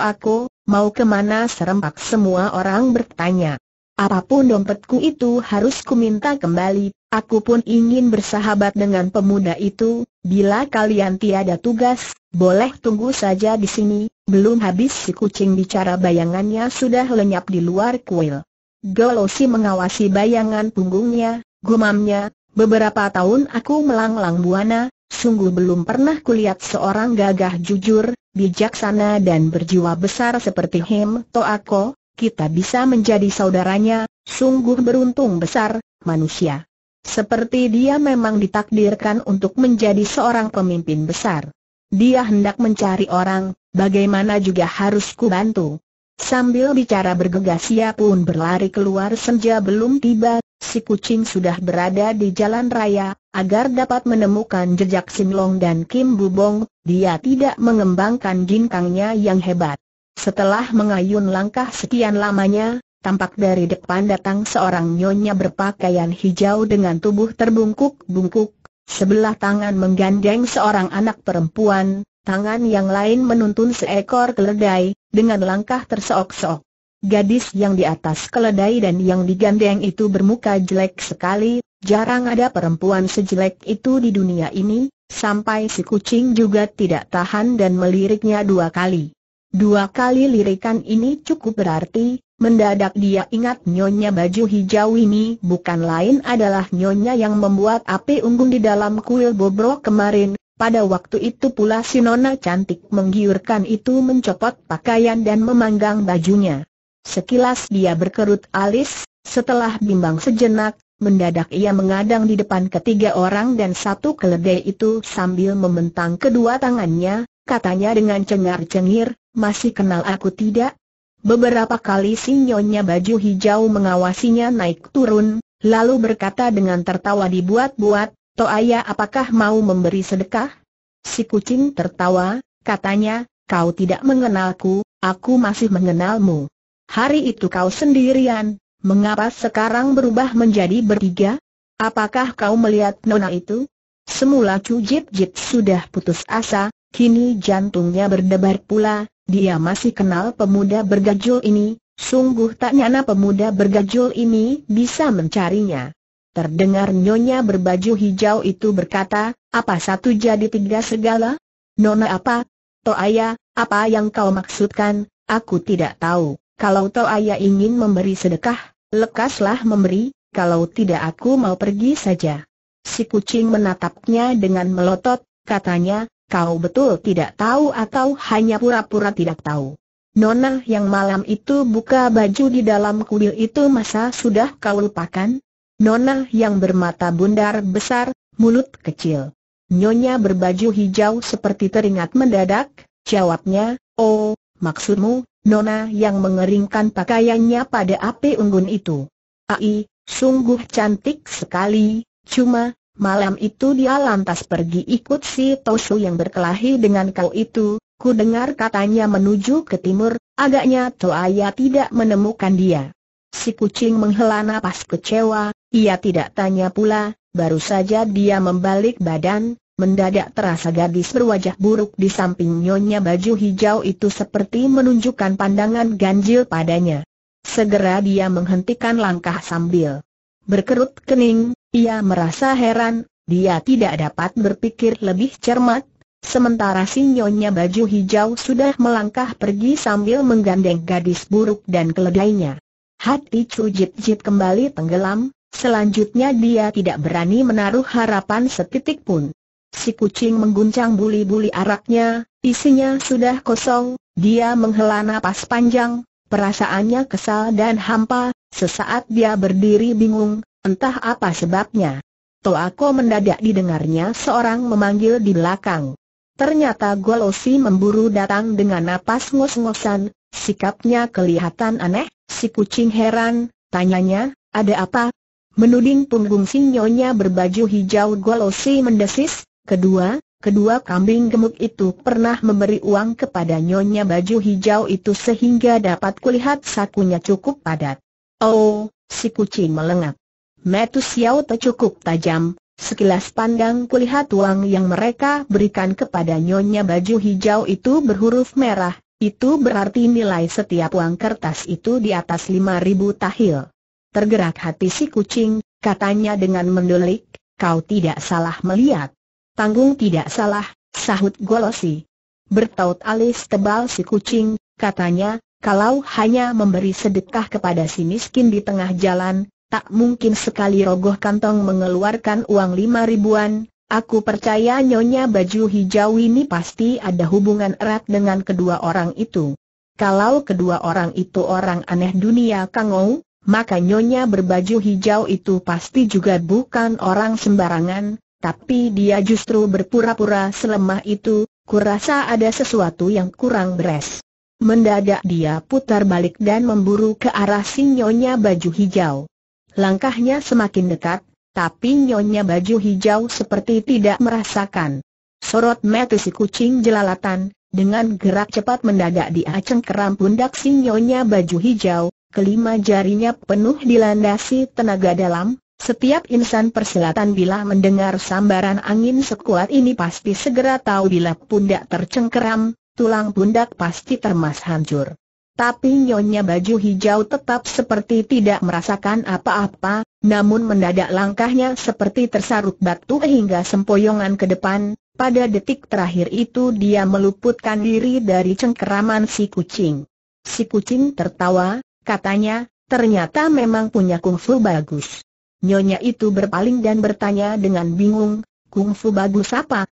aku, mau kemana serempak semua orang bertanya. Apapun dompetku itu harus kuminta kembali, aku pun ingin bersahabat dengan pemuda itu, bila kalian tiada tugas, boleh tunggu saja di sini, belum habis si kucing bicara bayangannya sudah lenyap di luar kuil. Golosi mengawasi bayangan punggungnya, gumamnya, Beberapa tahun aku melanglang buana, sungguh belum pernah kulihat seorang gagah jujur, bijaksana dan berjiwa besar seperti Him Toako, kita bisa menjadi saudaranya, sungguh beruntung besar, manusia. Seperti dia memang ditakdirkan untuk menjadi seorang pemimpin besar. Dia hendak mencari orang, bagaimana juga harus kubantu. Sambil bicara bergegas ia pun berlari keluar senja belum tiba, si kucing sudah berada di jalan raya, agar dapat menemukan jejak Sinlong dan Kim Bubong, dia tidak mengembangkan ginkangnya yang hebat. Setelah mengayun langkah sekian lamanya, tampak dari depan datang seorang nyonya berpakaian hijau dengan tubuh terbungkuk-bungkuk, sebelah tangan menggandeng seorang anak perempuan, tangan yang lain menuntun seekor keledai, dengan langkah terseok-seok. Gadis yang di atas keledai dan yang digandeng itu bermuka jelek sekali, jarang ada perempuan sejelek itu di dunia ini, sampai si kucing juga tidak tahan dan meliriknya dua kali. Dua kali lirikan ini cukup berarti, mendadak dia ingat nyonya baju hijau ini bukan lain adalah nyonya yang membuat api unggun di dalam kuil bobrok kemarin, pada waktu itu pula si nona cantik menggiurkan itu mencopot pakaian dan memanggang bajunya. Sekilas dia berkerut alis, setelah bimbang sejenak, mendadak ia mengadang di depan ketiga orang dan satu keledai itu sambil membentang kedua tangannya, katanya dengan cengar-cengir, masih kenal aku tidak? Beberapa kali si nyonya baju hijau mengawasinya naik turun, lalu berkata dengan tertawa dibuat-buat, Toaya apakah mau memberi sedekah? Si kucing tertawa, katanya, kau tidak mengenalku, aku masih mengenalmu. Hari itu kau sendirian, mengapa sekarang berubah menjadi bertiga? Apakah kau melihat nona itu? Semula Chu Jit Jit sudah putus asa, kini jantungnya berdebar pula, dia masih kenal pemuda bergajul ini, sungguh tak nyana pemuda bergajul ini bisa mencarinya. Terdengar nyonya berbaju hijau itu berkata, apa satu jadi tiga segala? Nona apa? Toaya, apa yang kau maksudkan? Aku tidak tahu. Kalau Toaya ingin memberi sedekah, lekaslah memberi, kalau tidak aku mau pergi saja. Si kucing menatapnya dengan melotot, katanya, kau betul tidak tahu atau hanya pura-pura tidak tahu. Nona yang malam itu buka baju di dalam kuil itu masa sudah kau lupakan? Nona yang bermata bundar besar, mulut kecil. Nyonya berbaju hijau seperti teringat mendadak, jawabnya, oh, maksudmu, Nona yang mengeringkan pakaiannya pada api unggun itu. Ai, sungguh cantik sekali, cuma, malam itu dia lantas pergi ikut si Tosu yang berkelahi dengan kau itu, ku dengar katanya menuju ke timur, agaknya Toaya tidak menemukan dia. Si kucing menghela napas kecewa, ia tidak tanya pula, baru saja dia membalik badan, mendadak terasa gadis berwajah buruk di samping nyonya baju hijau itu seperti menunjukkan pandangan ganjil padanya. Segera dia menghentikan langkah sambil berkerut kening, ia merasa heran, dia tidak dapat berpikir lebih cermat, sementara si nyonya baju hijau sudah melangkah pergi sambil menggandeng gadis buruk dan keledainya. Hati cujit Jit kembali tenggelam, Selanjutnya dia tidak berani menaruh harapan setitik pun. Si kucing mengguncang buli-buli araknya, isinya sudah kosong, dia menghela napas panjang, perasaannya kesal dan hampa, sesaat dia berdiri bingung, entah apa sebabnya. Toako mendadak didengarnya seorang memanggil di belakang. Ternyata Golosi memburu datang dengan napas ngos-ngosan, sikapnya kelihatan aneh, si kucing heran, tanyanya, ada apa, menuding punggung sinyonya berbaju hijau golosi mendesis, kedua, kedua kambing gemuk itu pernah memberi uang kepada nyonya baju hijau itu sehingga dapat kulihat sakunya cukup padat. Oh, si kucing melengak. Metu Xiao cukup tajam, Sekilas pandang kulihat uang yang mereka berikan kepada nyonya baju hijau itu berhuruf merah, itu berarti nilai setiap uang kertas itu di atas 5.000 tahil. Tergerak hati si kucing, katanya dengan mendulik, kau tidak salah melihat. Tanggung tidak salah, sahut Golosi. Bertaut alis tebal si kucing, katanya, kalau hanya memberi sedekah kepada si miskin di tengah jalan, tak mungkin sekali rogoh kantong mengeluarkan uang lima ribuan. Aku percaya nyonya baju hijau ini pasti ada hubungan erat dengan kedua orang itu. Kalau kedua orang itu orang aneh dunia kangou, maka nyonya berbaju hijau itu pasti juga bukan orang sembarangan, tapi dia justru berpura-pura selemah itu, kurasa ada sesuatu yang kurang beres. Mendadak dia putar balik dan memburu ke arah si nyonya baju hijau. Langkahnya semakin dekat, tapi nyonya baju hijau seperti tidak merasakan. Sorot mata si kucing jelalatan, dengan gerak cepat mendadak dia cengkeram pundak si nyonya baju hijau, kelima jarinya penuh dilandasi tenaga dalam, setiap insan persilatan bila mendengar sambaran angin sekuat ini pasti segera tahu bila pundak tercengkeram, tulang pundak pasti termas hancur. Tapi nyonya baju hijau tetap seperti tidak merasakan apa-apa, namun mendadak langkahnya seperti tersarut batu hingga sempoyongan ke depan, pada detik terakhir itu dia meluputkan diri dari cengkeraman si kucing. Si kucing tertawa, Katanya, ternyata memang punya kungfu bagus. Nyonya itu berpaling dan bertanya dengan bingung, kungfu bagus apa?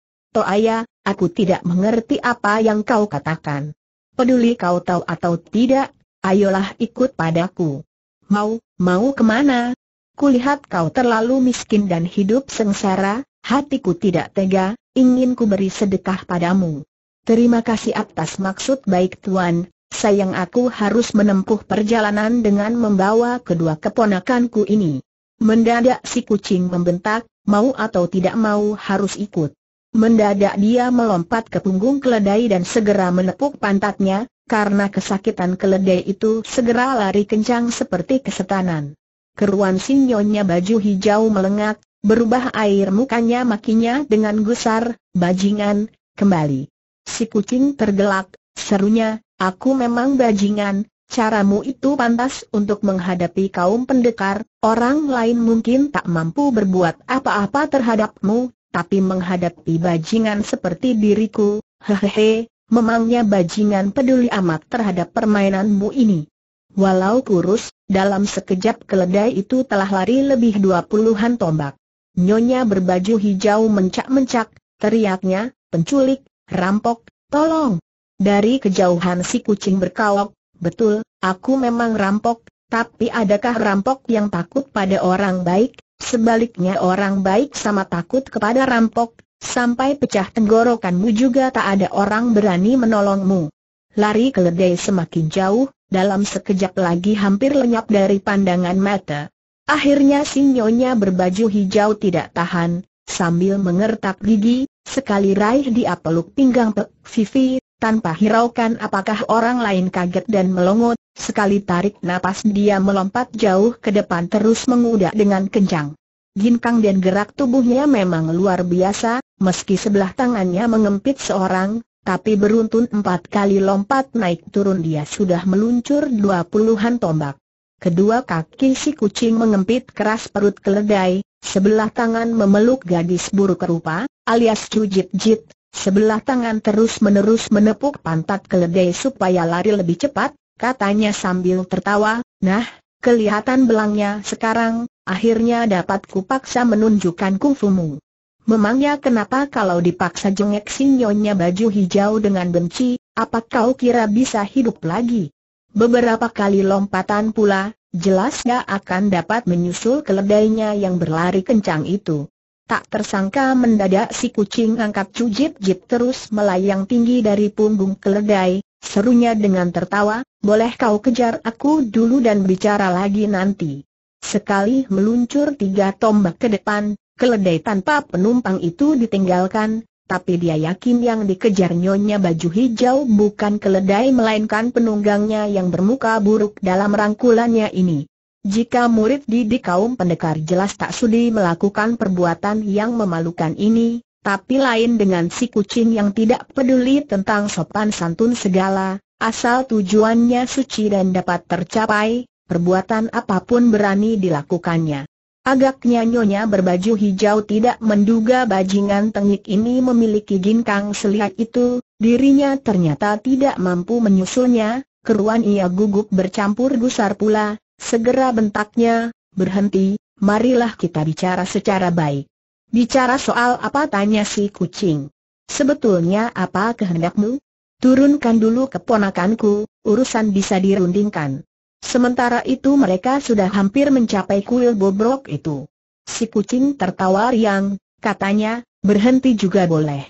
ayah, aku tidak mengerti apa yang kau katakan. Peduli kau tahu atau tidak, ayolah ikut padaku. Mau, mau kemana? Kulihat kau terlalu miskin dan hidup sengsara, hatiku tidak tega, ingin ku beri sedekah padamu. Terima kasih atas maksud baik Tuan, sayang aku harus menempuh perjalanan dengan membawa kedua keponakanku ini. Mendadak si kucing membentak, mau atau tidak mau harus ikut. Mendadak dia melompat ke punggung keledai dan segera menepuk pantatnya, karena kesakitan keledai itu segera lari kencang seperti kesetanan. Keruan sinyonya baju hijau melengak, berubah air mukanya makinya dengan gusar, bajingan, kembali. Si kucing tergelak, serunya, Aku memang bajingan, caramu itu pantas untuk menghadapi kaum pendekar, orang lain mungkin tak mampu berbuat apa-apa terhadapmu, tapi menghadapi bajingan seperti diriku, hehehe, memangnya bajingan peduli amat terhadap permainanmu ini. Walau kurus, dalam sekejap keledai itu telah lari lebih dua puluhan tombak. Nyonya berbaju hijau mencak-mencak, teriaknya, penculik, rampok, tolong, dari kejauhan si kucing berkaok, betul, aku memang rampok, tapi adakah rampok yang takut pada orang baik? Sebaliknya orang baik sama takut kepada rampok, sampai pecah tenggorokanmu juga tak ada orang berani menolongmu. Lari keledai semakin jauh, dalam sekejap lagi hampir lenyap dari pandangan mata. Akhirnya si nyonya berbaju hijau tidak tahan, sambil mengertak gigi, Sekali raih dia peluk pinggang Pek Vivi, tanpa hiraukan apakah orang lain kaget dan melongot, sekali tarik napas dia melompat jauh ke depan terus mengudak dengan kencang. Ginkang dan gerak tubuhnya memang luar biasa, meski sebelah tangannya mengempit seorang, tapi beruntun empat kali lompat naik turun dia sudah meluncur dua puluhan tombak. Kedua kaki si kucing mengempit keras perut keledai, sebelah tangan memeluk gadis buruk rupa, alias cujit-jit, Sebelah tangan terus-menerus menepuk pantat keledai supaya lari lebih cepat, katanya sambil tertawa, nah, kelihatan belangnya sekarang, akhirnya dapat kupaksa menunjukkan kungfumu. Memangnya kenapa kalau dipaksa jengek sinyonya baju hijau dengan benci, apa kau kira bisa hidup lagi? Beberapa kali lompatan pula, jelas gak akan dapat menyusul keledainya yang berlari kencang itu. Tak tersangka mendadak si kucing angkat cujit-jit terus melayang tinggi dari punggung keledai, serunya dengan tertawa, boleh kau kejar aku dulu dan bicara lagi nanti. Sekali meluncur tiga tombak ke depan, keledai tanpa penumpang itu ditinggalkan, tapi dia yakin yang dikejar nyonya baju hijau bukan keledai melainkan penunggangnya yang bermuka buruk dalam rangkulannya ini. Jika murid didik kaum pendekar jelas tak sudi melakukan perbuatan yang memalukan ini, tapi lain dengan si kucing yang tidak peduli tentang sopan santun segala, asal tujuannya suci dan dapat tercapai, perbuatan apapun berani dilakukannya. Agaknya nyonya berbaju hijau tidak menduga bajingan tengik ini memiliki ginkang selihat itu, dirinya ternyata tidak mampu menyusulnya, keruan ia gugup bercampur gusar pula, Segera bentaknya, berhenti, marilah kita bicara secara baik. Bicara soal apa tanya si kucing. Sebetulnya apa kehendakmu? Turunkan dulu keponakanku, urusan bisa dirundingkan. Sementara itu mereka sudah hampir mencapai kuil bobrok itu. Si kucing tertawa riang, katanya, berhenti juga boleh.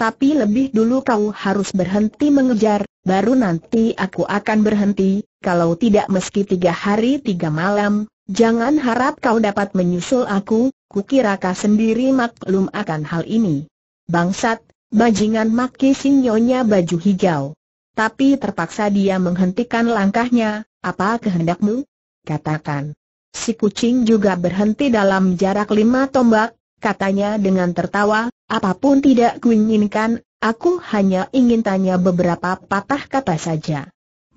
Tapi lebih dulu kau harus berhenti mengejar, baru nanti aku akan berhenti, kalau tidak meski tiga hari tiga malam, jangan harap kau dapat menyusul aku, kukira kau sendiri maklum akan hal ini. Bangsat, bajingan maki sinyonya baju hijau. Tapi terpaksa dia menghentikan langkahnya, apa kehendakmu? Katakan. Si kucing juga berhenti dalam jarak lima tombak, katanya dengan tertawa, apapun tidak kuinginkan, aku hanya ingin tanya beberapa patah kata saja.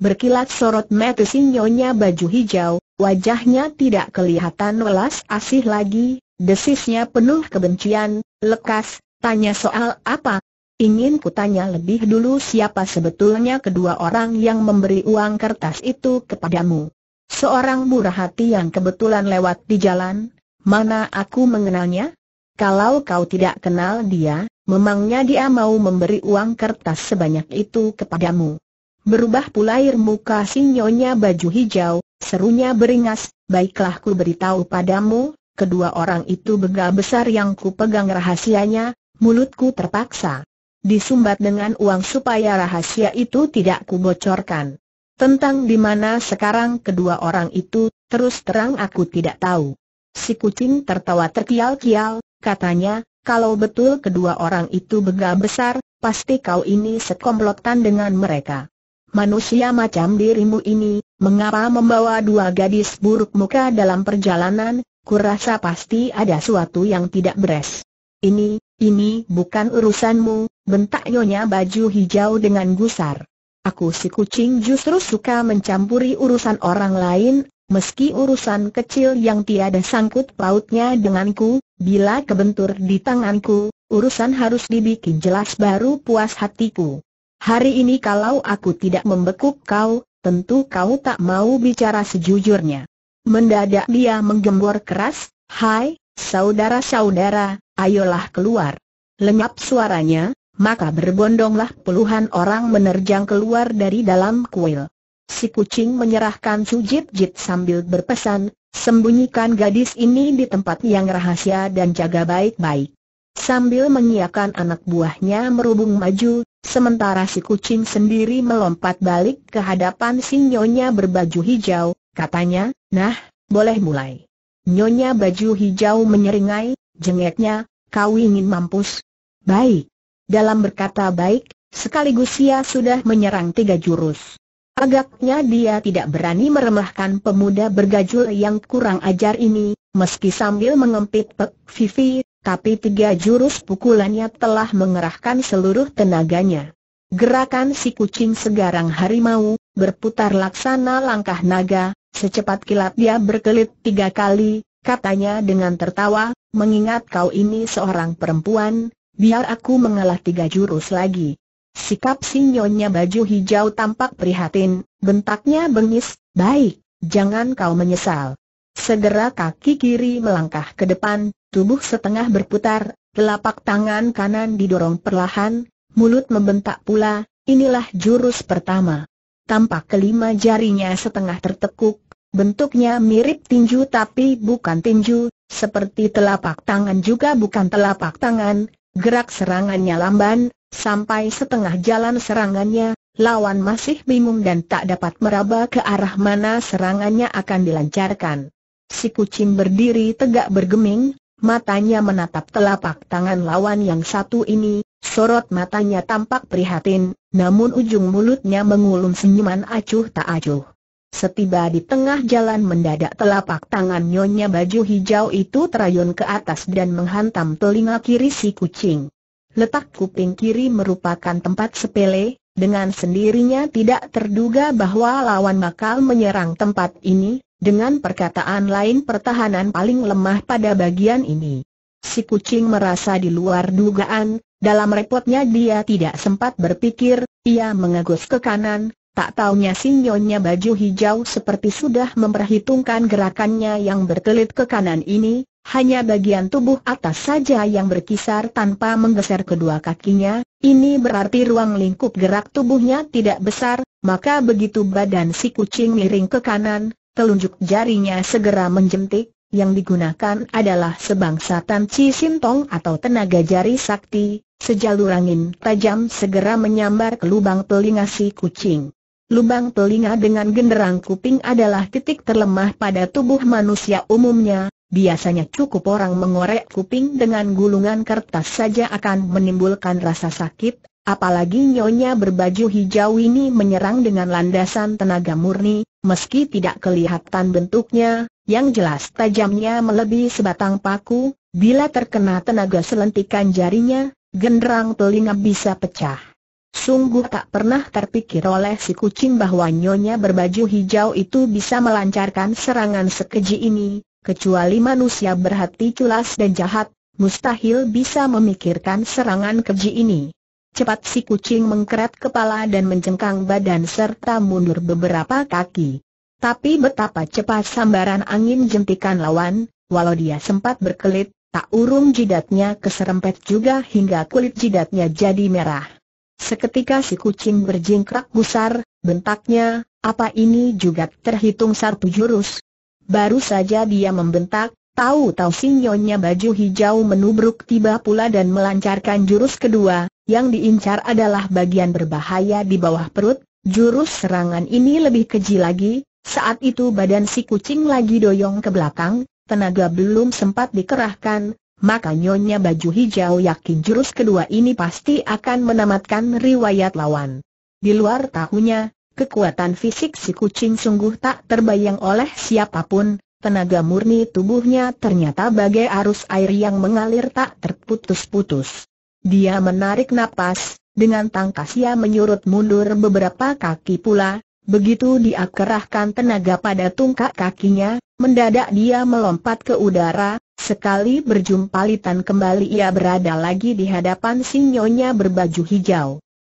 Berkilat sorot mata sinyonya baju hijau, wajahnya tidak kelihatan welas asih lagi, desisnya penuh kebencian, lekas, tanya soal apa? Ingin kutanya lebih dulu siapa sebetulnya kedua orang yang memberi uang kertas itu kepadamu. Seorang murah hati yang kebetulan lewat di jalan, mana aku mengenalnya? Kalau kau tidak kenal dia, memangnya dia mau memberi uang kertas sebanyak itu kepadamu. Berubah pula air muka sinyonya baju hijau, serunya beringas, baiklah ku beritahu padamu, kedua orang itu begal besar yang ku pegang rahasianya, mulutku terpaksa disumbat dengan uang supaya rahasia itu tidak kubocorkan. Tentang di mana sekarang kedua orang itu, terus terang aku tidak tahu. Si kucing tertawa terkial-kial, katanya, kalau betul kedua orang itu begal besar, pasti kau ini sekomplotan dengan mereka manusia macam dirimu ini, mengapa membawa dua gadis buruk muka dalam perjalanan, kurasa pasti ada suatu yang tidak beres. Ini, ini bukan urusanmu, bentak nyonya baju hijau dengan gusar. Aku si kucing justru suka mencampuri urusan orang lain, meski urusan kecil yang tiada sangkut pautnya denganku, bila kebentur di tanganku, urusan harus dibikin jelas baru puas hatiku. Hari ini kalau aku tidak membekuk kau, tentu kau tak mau bicara sejujurnya. Mendadak dia menggembor keras, Hai, saudara-saudara, ayolah keluar. Lenyap suaranya, maka berbondonglah puluhan orang menerjang keluar dari dalam kuil. Si kucing menyerahkan sujit-jit sambil berpesan, sembunyikan gadis ini di tempat yang rahasia dan jaga baik-baik. Sambil mengiakan anak buahnya merubung maju, Sementara si kucing sendiri melompat balik ke hadapan si nyonya berbaju hijau, katanya, nah, boleh mulai. Nyonya baju hijau menyeringai, jengeknya, kau ingin mampus? Baik. Dalam berkata baik, sekaligus ia sudah menyerang tiga jurus. Agaknya dia tidak berani meremehkan pemuda bergajul yang kurang ajar ini, meski sambil mengempit Pek Vivi, tapi tiga jurus pukulannya telah mengerahkan seluruh tenaganya. Gerakan si kucing segarang harimau, berputar laksana langkah naga, secepat kilat dia berkelit tiga kali, katanya dengan tertawa, mengingat kau ini seorang perempuan, biar aku mengalah tiga jurus lagi. Sikap sinyonya baju hijau tampak prihatin, bentaknya bengis, baik, jangan kau menyesal. Segera kaki kiri melangkah ke depan, tubuh setengah berputar, telapak tangan kanan didorong perlahan, mulut membentak pula, inilah jurus pertama. Tampak kelima jarinya setengah tertekuk, bentuknya mirip tinju tapi bukan tinju, seperti telapak tangan juga bukan telapak tangan, gerak serangannya lamban, sampai setengah jalan serangannya, lawan masih bingung dan tak dapat meraba ke arah mana serangannya akan dilancarkan. Si kucing berdiri tegak bergeming, matanya menatap telapak tangan lawan yang satu ini, sorot matanya tampak prihatin, namun ujung mulutnya mengulum senyuman acuh tak acuh. Setiba di tengah jalan mendadak telapak tangan nyonya baju hijau itu terayun ke atas dan menghantam telinga kiri si kucing. Letak kuping kiri merupakan tempat sepele, dengan sendirinya tidak terduga bahwa lawan bakal menyerang tempat ini, dengan perkataan lain pertahanan paling lemah pada bagian ini. Si kucing merasa di luar dugaan, dalam repotnya dia tidak sempat berpikir, ia mengegus ke kanan, tak taunya sinyonya baju hijau seperti sudah memperhitungkan gerakannya yang berkelit ke kanan ini, hanya bagian tubuh atas saja yang berkisar tanpa menggeser kedua kakinya, ini berarti ruang lingkup gerak tubuhnya tidak besar, maka begitu badan si kucing miring ke kanan, telunjuk jarinya segera menjentik, yang digunakan adalah sebangsa Tan Chi Sintong atau tenaga jari sakti, sejalur angin tajam segera menyambar ke lubang telinga si kucing. Lubang telinga dengan genderang kuping adalah titik terlemah pada tubuh manusia umumnya, biasanya cukup orang mengorek kuping dengan gulungan kertas saja akan menimbulkan rasa sakit, apalagi nyonya berbaju hijau ini menyerang dengan landasan tenaga murni, meski tidak kelihatan bentuknya, yang jelas tajamnya melebihi sebatang paku, bila terkena tenaga selentikan jarinya, genderang telinga bisa pecah. Sungguh tak pernah terpikir oleh si kucing bahwa nyonya berbaju hijau itu bisa melancarkan serangan sekeji ini, kecuali manusia berhati culas dan jahat, mustahil bisa memikirkan serangan keji ini. Cepat si kucing mengkeret kepala dan mencengkang badan serta mundur beberapa kaki. Tapi betapa cepat sambaran angin jentikan lawan, walau dia sempat berkelit, tak urung jidatnya keserempet juga hingga kulit jidatnya jadi merah. Seketika si kucing berjingkrak gusar, bentaknya, apa ini juga terhitung satu jurus. Baru saja dia membentak, Tahu-tahu sinyonya baju hijau menubruk tiba pula dan melancarkan jurus kedua, yang diincar adalah bagian berbahaya di bawah perut, jurus serangan ini lebih keji lagi, saat itu badan si kucing lagi doyong ke belakang, tenaga belum sempat dikerahkan, maka nyonya baju hijau yakin jurus kedua ini pasti akan menamatkan riwayat lawan. Di luar tahunya, kekuatan fisik si kucing sungguh tak terbayang oleh siapapun, tenaga murni tubuhnya ternyata bagai arus air yang mengalir tak terputus-putus. Dia menarik napas, dengan tangkas ia menyurut mundur beberapa kaki pula, begitu dia kerahkan tenaga pada tungkak kakinya, mendadak dia melompat ke udara, sekali berjumpa berjumpalitan kembali ia berada lagi di hadapan sinyonya berbaju hijau.